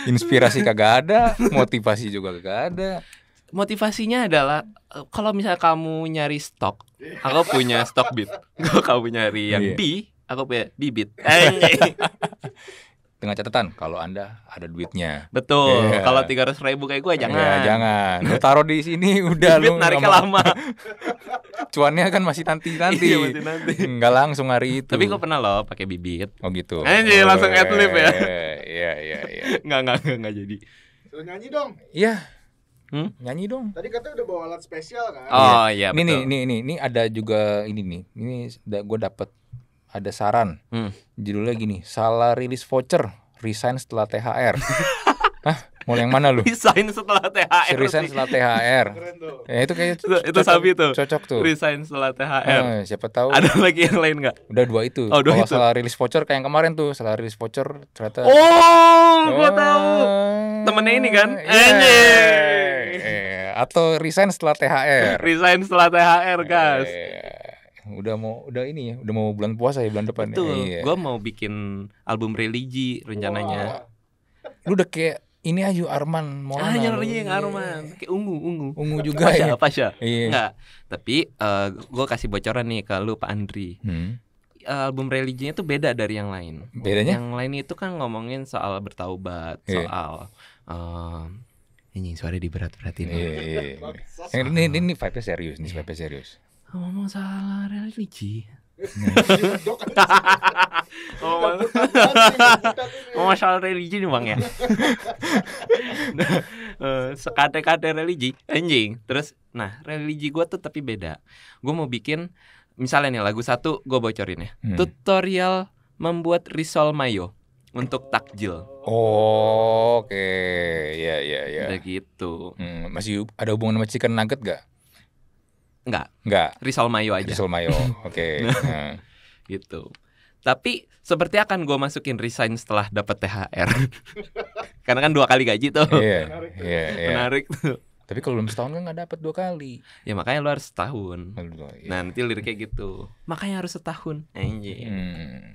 [SPEAKER 1] inspirasi kagak ada motivasi juga kagak ada motivasinya adalah eh, kalau misalnya kamu nyari stok aku punya stok bit kalau kamu nyari yang yeah. B aku punya bibit eh, dengan catatan kalau anda ada duitnya betul yeah. kalau tiga ratus ribu kayak gue iya, jangan yeah, jangan lu taruh di sini udah Duit lu nariknya lama cuannya kan masih nanti nanti iya, nanti nggak langsung hari itu tapi gue pernah loh pakai bibit oh gitu Anjir, oh, langsung ad lib ya iya iya iya, iya. nggak nggak nggak jadi lu nyanyi dong iya yeah. Hmm? Nyanyi dong. Tadi katanya udah bawa alat spesial kan? Oh iya. Ini betul. nih, nih, nih, ini ada juga ini nih. Ini gue dapet ada saran. Hmm. Judulnya gini, salah rilis voucher, resign setelah THR. Hah? Mau yang mana lu? Resign setelah THR. resign setelah THR. Ya itu kayaknya itu, itu sapi tuh. Cocok tuh. Resign setelah THR. Eh, siapa tahu. Ada lagi yang lain nggak? Udah dua itu. Oh, dua Kalau itu. salah rilis voucher kayak yang kemarin tuh, salah rilis voucher ternyata Oh, oh gua eh, tahu. Temennya ini kan? Yeah. Anjir. Yeah. Atau resign setelah THR. resign setelah THR, eh, guys. Yeah udah mau udah ini ya, udah mau bulan puasa ya bulan depan itu ya. Iya. gue mau bikin album religi rencananya. Wow. Lu udah kayak ini aja Arman mau Ah, yang yang Arman, iya. kayak ungu, ungu. Ungu juga Pasha, ya. Pasha. Iya. Enggak. Tapi uh, eh, gue kasih bocoran nih ke lu Pak Andri. Hmm. Album religinya itu beda dari yang lain. Bedanya? Yang lain itu kan ngomongin soal bertaubat, yeah. soal um, ini suara di berat berat ini. Iya, iya, yeah, yeah, yeah. ini ini vibe serius nih, yeah. vibe serius ngomong salah religi ngomong soal religi nih bang ya eh, sekate-kate religi anjing terus nah religi gue tuh tapi beda gue mau bikin misalnya nih lagu satu gue bocorin ya hmm. tutorial membuat risol mayo untuk takjil. Oh, oke, ya ya ya. gitu. Hmm, masih ada hubungan sama chicken nugget gak? Enggak. Enggak. Rizal Mayo aja. Rizal Mayo. Oke. Okay. nah. Gitu. Tapi seperti akan gue masukin resign setelah dapet THR. Karena kan dua kali gaji tuh. Iya. iya Menarik. Iya, iya. Menarik tuh. Tapi kalau belum setahun kan gak dapet dua kali. Ya makanya lu harus setahun. Aduh, iya. Nah nanti liriknya gitu. Makanya harus setahun. Anjir. Hmm.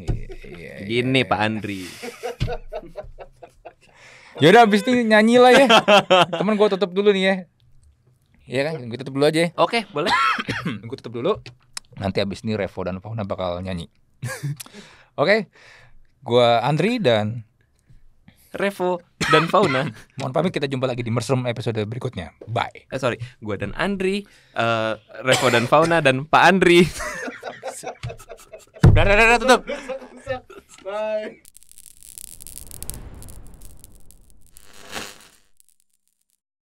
[SPEAKER 1] Iya, iya, Gini iya. Pak Andri. Yaudah abis ini nyanyi lah ya Temen gue tutup dulu nih ya Iya kan? Gue tutup dulu aja. Ya. Oke, okay, boleh. gue tutup dulu. Nanti abis ini Revo dan Fauna bakal nyanyi. Oke. okay. Gua Andri dan Revo dan Fauna. Mohon pamit kita jumpa lagi di Mushroom episode berikutnya. Bye. Eh sorry, gue dan Andri, uh, Revo dan Fauna dan Pak Andri. Udah, udah, tutup. Bye.